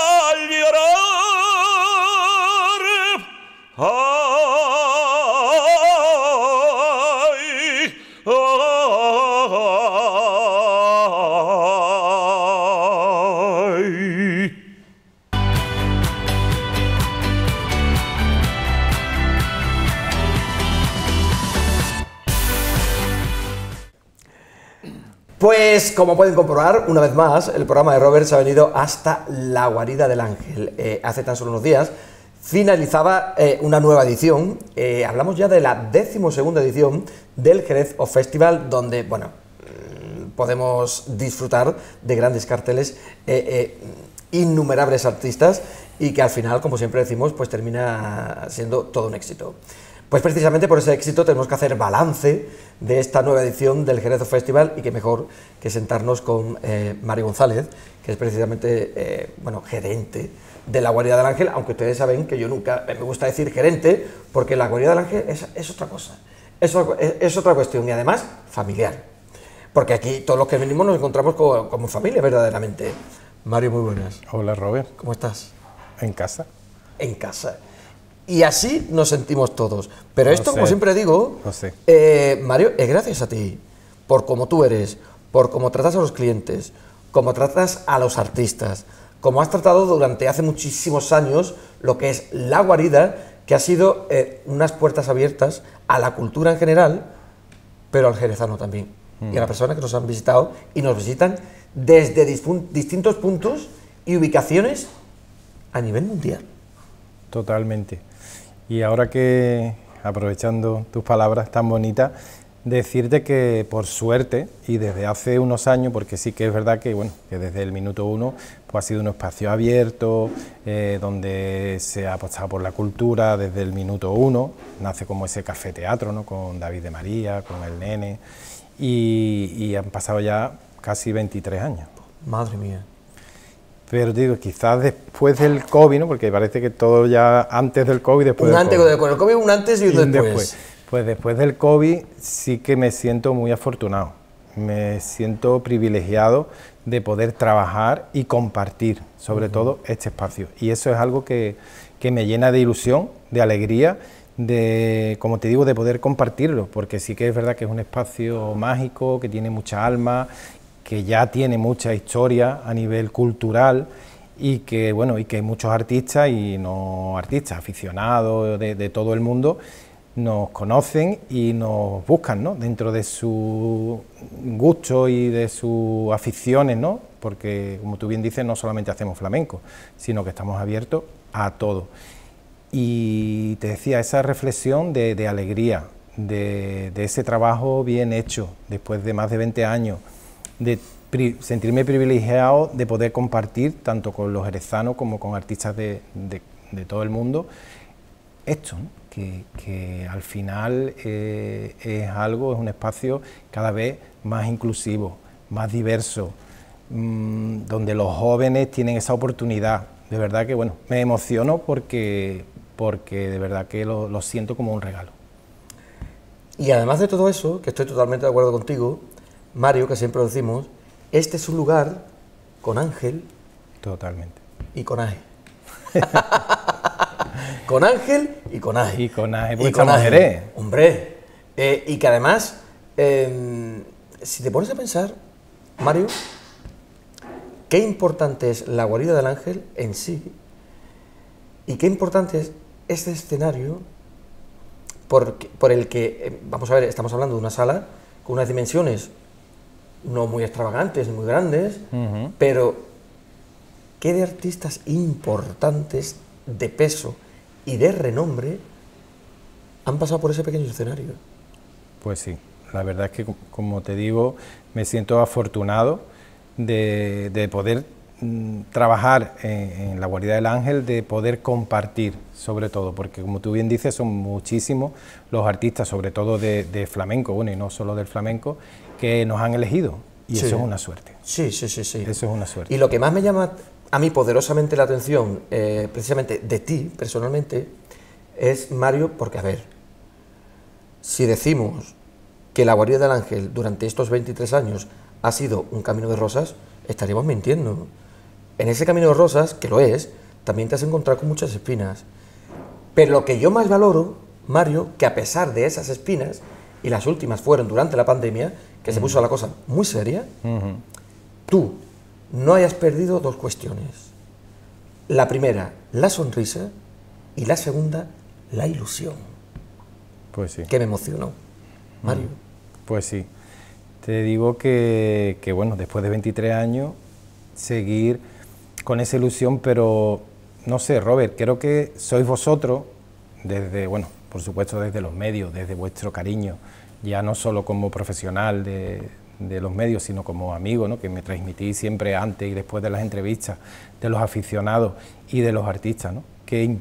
Pues, como pueden comprobar, una vez más, el programa de Robert ha venido hasta la guarida del ángel. Eh, hace tan solo unos días finalizaba eh, una nueva edición. Eh, hablamos ya de la decimosegunda edición del Jerez of Festival, donde, bueno, mm, podemos disfrutar de grandes carteles, innumerables artistas y que al final, como siempre decimos, pues termina siendo todo un éxito. Pues precisamente por ese éxito tenemos que hacer balance de esta nueva edición del Jerezo Festival y qué mejor que sentarnos con eh, Mario González, que es precisamente eh, bueno, gerente de la Guardia del Ángel, aunque ustedes saben que yo nunca me gusta decir gerente, porque la Guardia del Ángel es, otra cosa, es, otra cuestión y además familiar, porque aquí todos los que venimos nos encontramos como, como familia verdaderamente. Mario, muy buenas. Hola, Robert. ¿Cómo estás? En casa. En casa. Y así nos sentimos todos. Pero esto, como siempre digo, eh, Mario, es gracias a ti, por cómo tú eres, por cómo tratas a los clientes, ...como tratas a los artistas, ...como has tratado durante hace muchísimos años lo que es la guarida, que ha sido eh, unas puertas abiertas a la cultura en general, pero al jerezano también. Y a las mm. personas que nos han visitado y nos visitan desde distintos puntos y ubicaciones a nivel mundial. Totalmente. Y ahora que, aprovechando tus palabras tan bonitas, decirte que por suerte y desde hace unos años, porque sí que es verdad que bueno, que desde el minuto uno pues ha sido un espacio abierto eh, donde se ha apostado por la cultura desde el minuto uno, nace como ese café teatro, ¿no? Con David de María, con el Nene y han pasado ya casi 23 años. Madre mía. Pero digo, quizás después del COVID, ¿no? Porque parece que todo ya antes del COVID, después un antes, Con el COVID, un antes y un después. Pues después del COVID sí que me siento muy afortunado. Me siento privilegiado de poder trabajar y compartir, sobre todo, este espacio. Y eso es algo que, que me llena de ilusión, de alegría de, como te digo, de poder compartirlo, porque sí que es verdad que es un espacio mágico, que tiene mucha alma, que ya tiene mucha historia a nivel cultural y que bueno y que muchos artistas y no artistas aficionados de, todo el mundo nos conocen y nos buscan ¿no? dentro de su gusto y de sus aficiones, ¿no? porque como tú bien dices, no solamente hacemos flamenco, sino que estamos abiertos a todo. Y te decía, esa reflexión de, alegría, de, de, ese trabajo bien hecho, después de más de 20 años, de sentirme privilegiado de poder compartir tanto con los jerezanos como con artistas de, todo el mundo esto, que, al final eh, es algo, es un espacio cada vez más inclusivo, más diverso, mm, donde los jóvenes tienen esa oportunidad. De verdad que bueno, me emociono porque, porque de verdad que lo siento como un regalo. Y además de todo eso, que estoy totalmente de acuerdo contigo, Mario, que siempre decimos, este es un lugar con Ángel. Totalmente. Y con Aje. con Ángel y con Aje. Y con Aje, e. e. Hombre. Eh, y que además, em, si te pones a pensar, Mario, qué importante es la guarida del ángel en sí y qué importante es este escenario por el que, em, vamos a ver, estamos hablando de una sala con unas dimensiones no muy extravagantes, muy grandes, pero ¿qué de artistas importantes de peso y de renombre han pasado por ese pequeño escenario? Pues sí, la verdad es que como te digo, me siento afortunado de, poder mm, trabajar en, la guarida del ángel, de poder compartir, sobre todo, porque como tú bien dices, son muchísimos los artistas, sobre todo de, de flamenco, bueno, y no solo del flamenco, que nos han elegido. Y eso es una suerte. Sí, sí, sí, sí. Eso es una suerte. Y lo que más me llama a mí poderosamente la atención, eh, precisamente de ti personalmente, es Mario, porque a ver, si decimos que la Guardia del ángel durante estos 23 años ha sido un camino de rosas, estaríamos mintiendo. En ese camino de rosas, que lo es, también te has encontrado con muchas espinas. Pero lo que yo más valoro, Mario, que a pesar de esas espinas, y las últimas fueron durante la pandemia, que se puso mm. la cosa muy seria, tú no hayas perdido dos cuestiones. La primera, la sonrisa, y la segunda, la ilusión. Pues sí. Que me emocionó, mm. Mario. Pues sí. Te digo que, que, bueno, después de 23 años, seguir con esa ilusión, pero no sé, Robert, creo que sois vosotros, desde, bueno, por supuesto desde los medios, desde vuestro cariño, ya no solo como profesional de, los medios, sino como amigo, ¿no? que me transmití siempre antes y después de las entrevistas de los aficionados y de los artistas, ¿no? que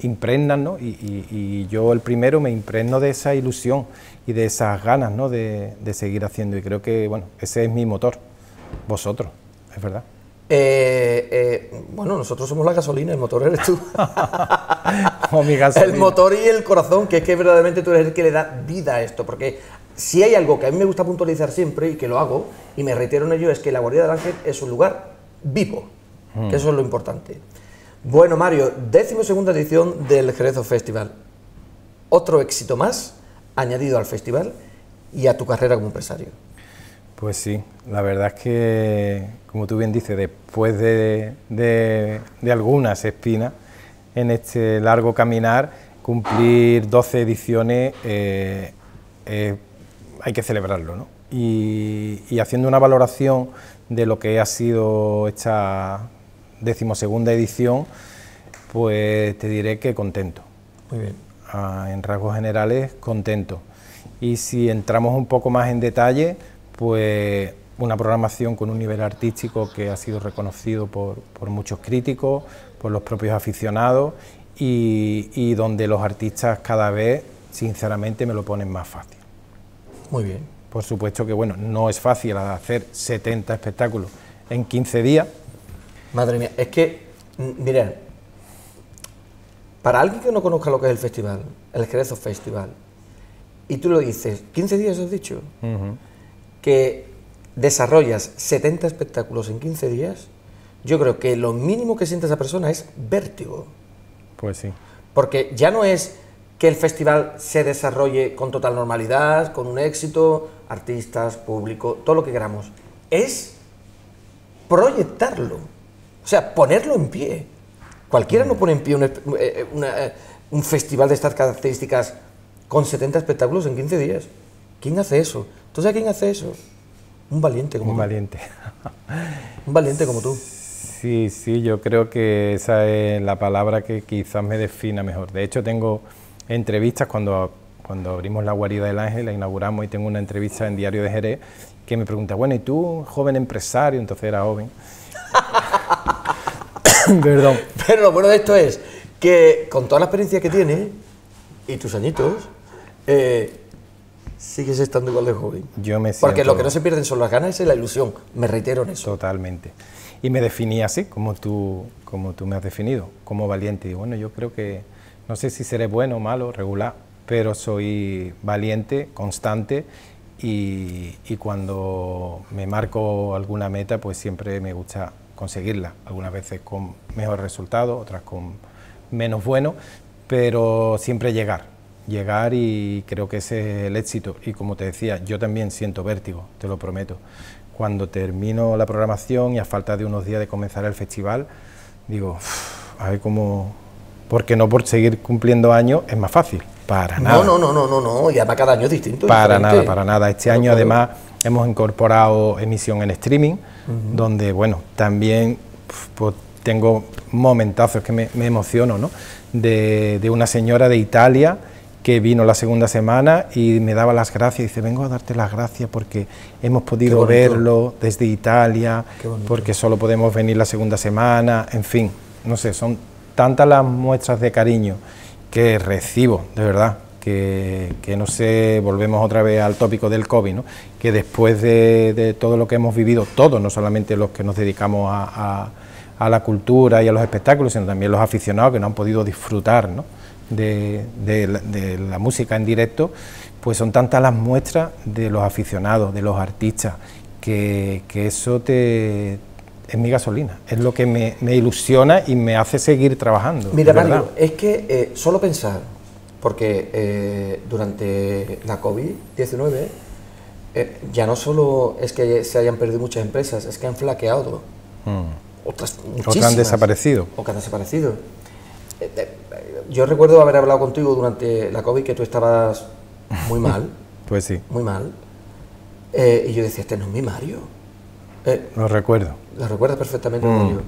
impregnan, ¿no? y, yo el primero me impregno de esa ilusión y de esas ganas ¿no? de, de seguir haciendo, y creo que bueno, ese es mi motor, vosotros, es verdad. Eh, eh, bueno, nosotros somos la gasolina, el motor eres tú. Como mi el motor y el corazón, que es que verdaderamente tú eres el que le da vida a esto, porque si hay algo que a mí me gusta puntualizar siempre y que lo hago, y me reitero en ello, es que la Guardia del Ángel es un lugar vivo, hmm. que eso es lo importante. Bueno, Mario, décimo segunda edición del Jerezo Festival. Otro éxito más añadido al festival y a tu carrera como empresario. Pues sí, la verdad es que, como tú bien dices, después de, algunas espinas en este largo caminar, cumplir 12 ediciones eh, eh, hay que celebrarlo. ¿no? Y, haciendo una valoración de lo que ha sido esta decimosegunda edición, pues te diré que contento. Muy bien. Ah, en rasgos generales, contento. Y si entramos un poco más en detalle, pues una programación con un nivel artístico que ha sido reconocido por, muchos críticos, por los propios aficionados y, donde los artistas cada vez, sinceramente, me lo ponen más fácil. Muy bien. Por supuesto que, bueno, no es fácil hacer 70 espectáculos en 15 días. Madre mía, es que, mira, para alguien que no conozca lo que es el festival, el Cerezo Festival, y tú lo dices, 15 días has dicho que desarrollas 70 espectáculos en 15 días, yo creo que lo mínimo que siente esa persona es vértigo. Pues sí. Porque ya no es que el festival se desarrolle con total normalidad, con un éxito, artistas, público, todo lo que queramos. Es proyectarlo. O sea, ponerlo en pie. Cualquiera no pone en pie un eh, eh, eh, festival de estas características con 70 espectáculos en 15 días. ¿Quién hace eso? Entonces, ¿a quién hace eso? Un valiente como Un valiente. Un valiente como tú. Sí, sí, yo creo que esa es la palabra que quizás me defina mejor. De hecho, tengo entrevistas cuando, cuando abrimos la guarida del Ángel, la inauguramos y tengo una entrevista en Diario de Jerez que me pregunta, bueno, ¿y tú, joven empresario? Entonces era joven. Perdón. Pero lo bueno de esto es que con toda la experiencia que tienes y tus añitos, eh, sigues estando igual de joven. Yo me Porque lo que no se pierden son las ganas y la ilusión. Me reitero en eso. Totalmente. Y me definí así, como tú, como tú me has definido, como valiente. Y bueno, yo creo que, no sé si seré bueno, malo, regular, pero soy valiente, constante y, y, cuando me marco alguna meta, pues siempre me gusta conseguirla. Algunas veces con mejor resultado, otras con menos bueno, pero siempre llegar llegar y creo que ese es el éxito. Y como te decía, yo también siento vértigo, te lo prometo. Cuando termino la programación y a falta de unos días de comenzar el festival, digo, a ver cómo... Porque no por seguir cumpliendo años es más fácil, para nada. No, no, no, no, no, no. y cada año es distinto. Para nada, para nada. Este año además hemos incorporado emisión en streaming, donde bueno, también pues, tengo momentazos que me, emociono, ¿no? de una señora de Italia que vino la segunda semana y me daba las gracias. Dice, vengo a darte las gracias porque hemos podido verlo desde Italia, porque solo podemos venir la segunda semana, en fin, no sé, son tantas las muestras de cariño que recibo, de verdad, que, que no sé, volvemos otra vez al tópico del COVID, ¿no? que después de, todo lo que hemos vivido, todos, no solamente los que nos dedicamos a, a, la cultura y a los espectáculos, sino también los aficionados que no han podido disfrutar, ¿no? de, la, música en directo, pues son tantas las muestras de los aficionados, de los artistas, que, eso te, es mi gasolina, es lo que me, ilusiona y me hace seguir trabajando. Mira, Mario, es que eh, solo pensar, porque eh, durante la COVID-19 eh, ya no solo es que se hayan perdido muchas empresas, es que han flaqueado. Mm. Otras, han desaparecido. O que han desaparecido yo recuerdo haber hablado contigo durante la COVID que tú estabas muy mal. pues sí. Muy mal. Eh, y yo decía, este no es mi Mario. Eh, lo recuerdo. Lo recuerdas perfectamente, Mario. Mm.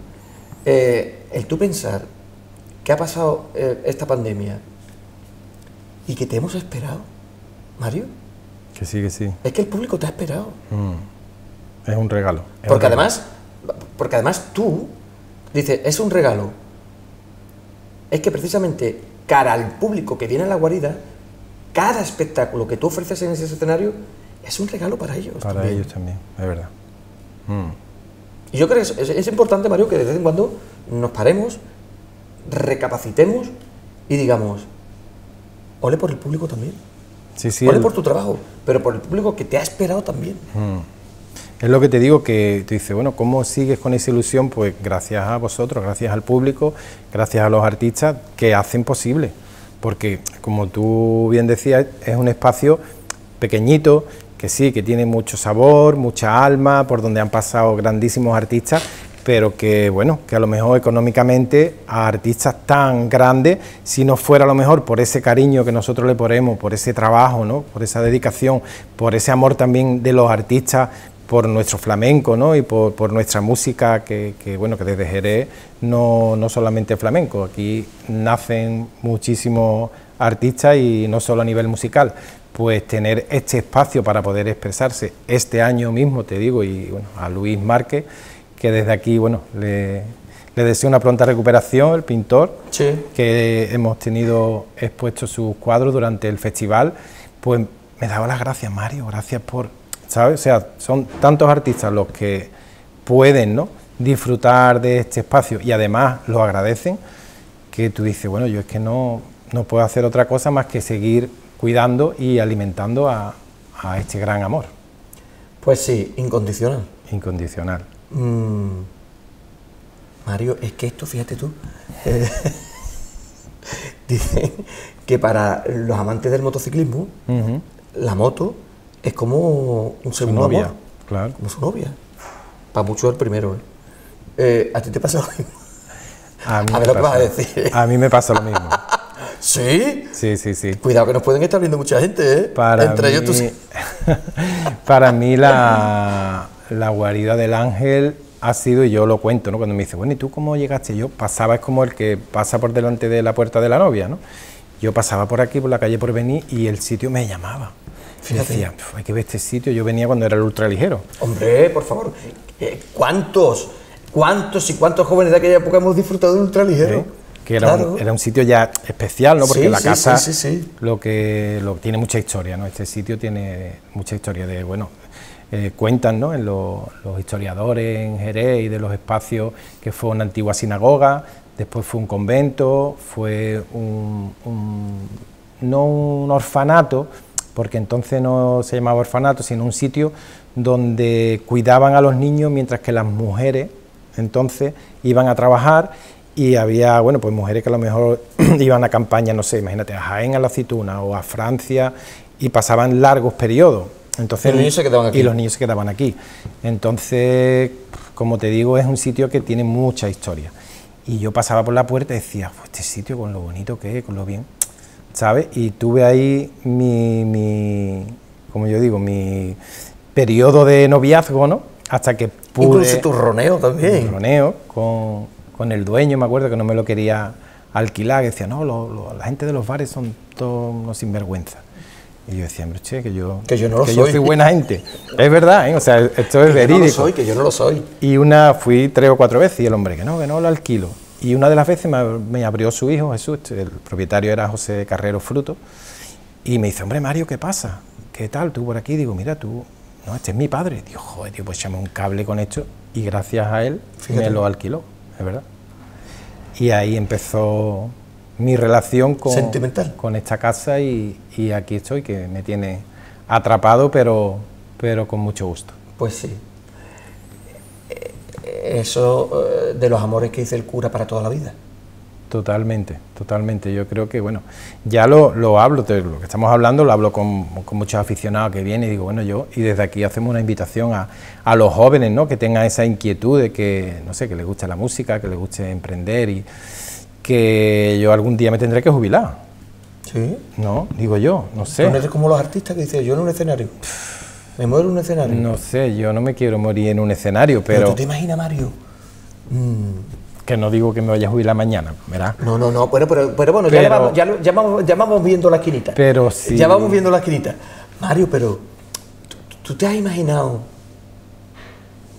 Eh, el tú pensar que ha pasado esta pandemia y que te hemos esperado, Mario. Que sí, que sí. Es que el público te ha esperado. Mm. Es un regalo. porque además, porque además tú dices, es un regalo es que precisamente cara al público que viene a la guarida, cada espectáculo que tú ofreces en ese escenario es un regalo para ellos. Para ellos también, es verdad. Mm. Y yo creo que es, importante, Mario, que de vez en cuando nos paremos, recapacitemos y digamos, ole por el público también. ole por tu trabajo, pero por el público que te ha esperado también. Mm. Es lo que te digo que tú dices... bueno, ¿cómo sigues con esa ilusión? Pues gracias a vosotros, gracias al público, gracias a los artistas que hacen posible. Porque, como tú bien decías, es un espacio pequeñito, que sí, que tiene mucho sabor, mucha alma, por donde han pasado grandísimos artistas, pero que bueno, que a lo mejor económicamente a artistas tan grandes, si no fuera a lo mejor por ese cariño que nosotros le ponemos, por ese trabajo, ¿no? por esa dedicación, por ese amor también de los artistas por nuestro flamenco ¿no? y por, nuestra música que, bueno, que desde Jerez no, solamente flamenco, aquí nacen muchísimos artistas y no solo a nivel musical, pues tener este espacio para poder expresarse este año mismo, te digo, y bueno, a Luis Márquez, que desde aquí, bueno, le, deseo una pronta recuperación, el pintor, que hemos tenido expuesto sus cuadros durante el festival, pues me daba las gracias, Mario, gracias por ¿sabes? O sea, son tantos artistas los que pueden, ¿no? disfrutar de este espacio y además lo agradecen, que tú dices, bueno, yo es que no, no puedo hacer otra cosa más que seguir cuidando y alimentando a, a este gran amor. Pues sí, incondicional. Incondicional. Mm. Mario, es que esto, fíjate tú, eh, dice que para los amantes del motociclismo, la moto es como un segundo novia, amor. Claro. Como su novia. Para muchos el primero. ¿eh? Eh, a ti te pasa lo mismo? A mí, me, pasa. Vas a decir. a mí me pasa lo mismo. ¿Sí? Sí, sí, sí. Cuidado que nos pueden estar viendo mucha gente, ¿eh? Para Entre mí, ellos para mí la, la guarida del ángel ha sido, y yo lo cuento, ¿no? Cuando me dice, bueno, ¿y tú cómo llegaste? Yo pasaba, es como el que pasa por delante de la puerta de la novia, ¿no? Yo pasaba por aquí, por la calle por venir, y el sitio me llamaba. Fíjate. hay que ver este sitio, yo venía cuando era el ultraligero. Hombre, por favor, eh, ¿cuántos, cuántos y cuántos jóvenes de aquella época hemos disfrutado del ultraligero? Que era, un, sitio ya especial, ¿no? Porque la casa Lo que tiene mucha historia, ¿no? Este sitio tiene mucha historia de, bueno, eh, cuentan ¿no? en los historiadores en Jerez y de los espacios que fue una antigua sinagoga, después fue un convento, fue un, un no un orfanato, porque entonces no se llamaba orfanato, sino un sitio donde cuidaban a los niños mientras que las mujeres entonces iban a trabajar y había, bueno, pues mujeres que a lo mejor iban a campaña, no sé, imagínate, a Jaén, a la aceituna o a Francia y pasaban largos periodos. Entonces, y los niños se quedaban aquí. los niños quedaban aquí. Entonces, como te digo, es un sitio que tiene mucha historia. Y yo pasaba por la puerta y decía, pues este sitio con lo bonito que es, con lo bien. ¿sabes? Y tuve ahí mi, mi, como yo digo, mi periodo de noviazgo, ¿no? Hasta que pude... Incluso tu roneo también. roneo con, con el dueño, me acuerdo que no me lo quería alquilar, que decía, no, la gente de los bares son todos unos sinvergüenzas. Y yo decía, hombre, che, que yo, que yo, no lo soy. buena gente. es verdad, ¿eh? o sea, esto es que verídico. no soy, que yo no lo soy. Y una, fui tres o cuatro veces y el hombre, que no, que no lo alquilo. Y una de las veces me abrió su hijo, Jesús, este, el propietario era José Carrero Fruto, y me dice, hombre Mario, ¿qué pasa? ¿Qué tal tú por aquí? Digo, mira tú, no, este es mi padre. Digo, joder, tío, pues llame un cable con esto, y gracias a él me lo alquiló, es verdad. Y ahí empezó mi relación con, con esta casa y, y aquí estoy, que me tiene atrapado, pero, pero con mucho gusto. Pues sí, eso eh, de los amores que dice el cura para toda la vida. Totalmente, totalmente. Yo creo que, bueno, ya lo, lo hablo, te, lo que estamos hablando, lo hablo con, muchos aficionados que vienen y digo, bueno, yo, y desde aquí hacemos una invitación a, los jóvenes, ¿no? Que tengan esa inquietud de que, no sé, que les guste la música, que les guste emprender y que yo algún día me tendré que jubilar. Sí. No, digo yo, no sé. como los artistas que dicen, yo en un escenario. ¿Me muero en un escenario? No sé, yo no me quiero morir en un escenario, pero... pero ¿Tú te imaginas, Mario? Mm. Que no digo que me vaya a jubilar mañana, ¿verdad? No, no, no, pero, bueno, ya, vamos, ya, viendo la esquinita. Pero sí... Ya vamos viendo la esquinita. Eh, Mario, pero ¿tú, te has imaginado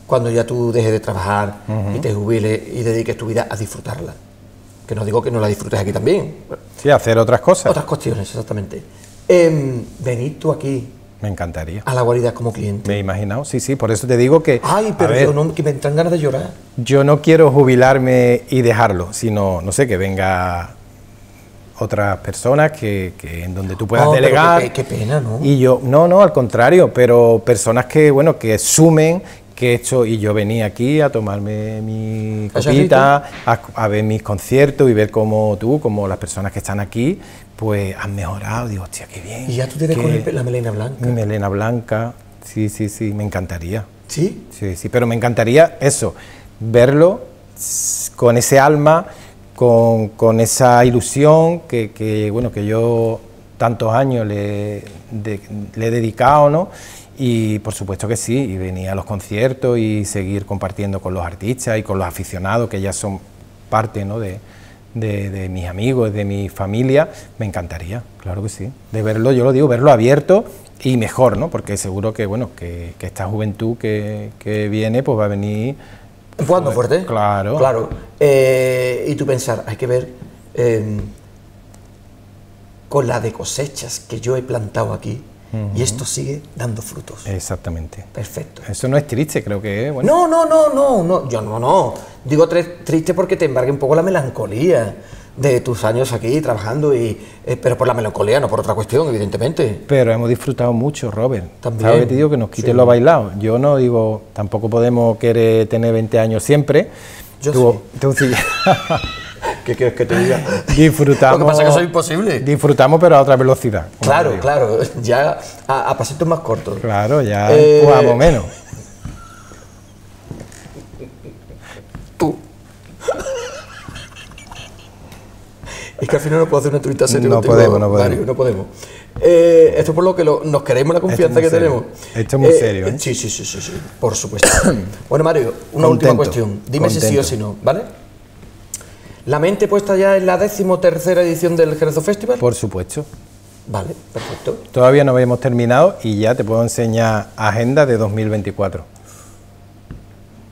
cuando ya tú dejes de trabajar y te jubiles y dediques tu vida a disfrutarla? Que no digo que no la disfrutes aquí también. Sí, hacer otras cosas. Otras cuestiones, exactamente. Eh, em, venir tú aquí me encantaría. A la guarida como cliente. Me he imaginado, sí, sí, por eso te digo que... Ay, pero no, que me entran ganas de llorar. Yo no quiero jubilarme y dejarlo, sino, no sé, que venga otras personas que, que, en donde tú puedas delegar. Qué, qué, pena, ¿no? Y yo, no, no, al contrario, pero personas que, bueno, que sumen, que y yo venía aquí a tomarme mi copita, a, ver mis conciertos y ver cómo tú, como las personas que están aquí, pues han mejorado. Digo, hostia, qué bien. Y ya tú tienes con la melena blanca. melena blanca, sí, sí, sí, me encantaría. ¿Sí? Sí, sí, pero me encantaría eso, verlo con ese alma, con, esa ilusión que, que, bueno, que yo tantos años le, le he dedicado, ¿no? Y por supuesto que sí, y venir a los conciertos y seguir compartiendo con los artistas y con los aficionados, que ya son parte ¿no? de, mis amigos, de mi familia, me encantaría, claro que sí. De verlo, yo lo digo, verlo abierto y mejor, ¿no? porque seguro que, bueno, que, esta juventud que, viene pues va a venir... Pues, Jugando pues, fuerte. Claro. Claro. Eh, y tú pensar, hay que ver... Eh, con la de cosechas que yo he plantado aquí, y esto sigue dando frutos. Exactamente. Perfecto. Eso no es triste, creo que bueno. No, no, no, no, no, yo no, no. Digo triste porque te embarga un poco la melancolía de tus años aquí trabajando, y, eh, pero por la melancolía, no por otra cuestión, evidentemente. Pero hemos disfrutado mucho, Robert. También. ¿Sabes que te digo? Que nos quiten lo bailado. Yo no digo, tampoco podemos querer tener 20 años siempre. Yo Tú, sí. ¿Qué quieres que te diga? Disfrutamos. Lo que pasa es que eso es imposible. Disfrutamos, pero a otra velocidad. Claro, claro. Ya a, pasitos más cortos. Claro, ya eh, a lo menos. Tú. es que al final no puedo hacer una entrevista serio. No podemos, no podemos. no eh, podemos. esto es por lo que nos queremos la confianza que tenemos. Esto es muy eh, serio, ¿eh? Sí, sí, sí, sí, sí, por supuesto. bueno, Mario, una última cuestión. Dime si sí o si no, ¿vale? ¿La mente puesta ya en la decimotercera edición del jerzo Festival? Por supuesto. Vale, perfecto. Todavía no habíamos terminado y ya te puedo enseñar agenda de 2024.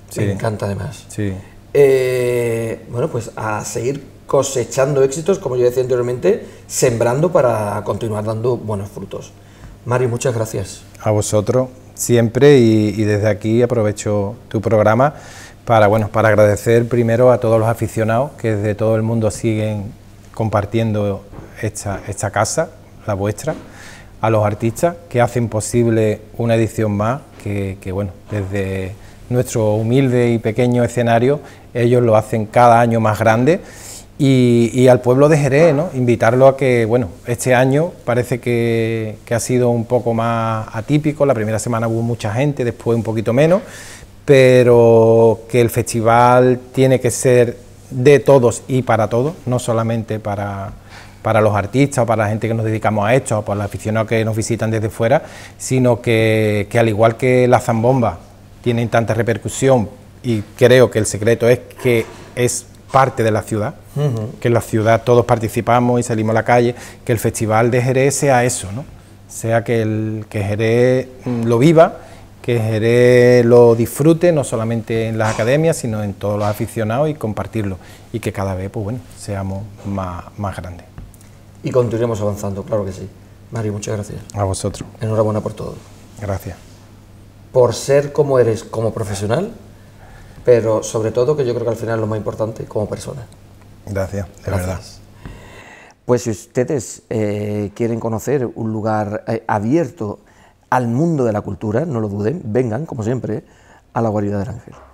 Sí. Me encanta además. Sí. Eh, bueno, pues a seguir cosechando éxitos, como yo decía anteriormente, sembrando para continuar dando buenos frutos. Mario, muchas gracias. A vosotros siempre y desde aquí aprovecho tu programa para, bueno, para agradecer primero a todos los aficionados que desde todo el mundo siguen compartiendo esta, casa, la vuestra, a los artistas que hacen posible una edición más, que, bueno, desde nuestro humilde y pequeño escenario, ellos lo hacen cada año más grande. Y, al pueblo de Jerez, ¿no? invitarlo a que, bueno, este año parece que, que, ha sido un poco más atípico, la primera semana hubo mucha gente, después un poquito menos, pero que el festival tiene que ser de todos y para todos, no solamente para, para los artistas o para la gente que nos dedicamos a esto o para los aficionados que nos visitan desde fuera, sino que, al igual que la Zambomba... tienen tanta repercusión y creo que el secreto es que es parte de la ciudad, que en la ciudad todos participamos y salimos a la calle, que el Festival de Jerez sea eso, ¿no? sea que, el, que Jerez mm, lo viva que Jerez lo disfrute, no solamente en las academias, sino en todos los aficionados y compartirlo. Y que cada vez, pues bueno, seamos más, grandes. Y continuemos avanzando, claro que sí. Mario, muchas gracias. A vosotros. Enhorabuena por todo. Gracias. Por ser como eres como profesional, pero sobre todo, que yo creo que al final lo más importante, como persona. Gracias, de verdad. Pues si ustedes eh, quieren conocer un lugar eh, abierto, al mundo de la cultura, no lo duden, vengan, como siempre, a la guarida del ángel.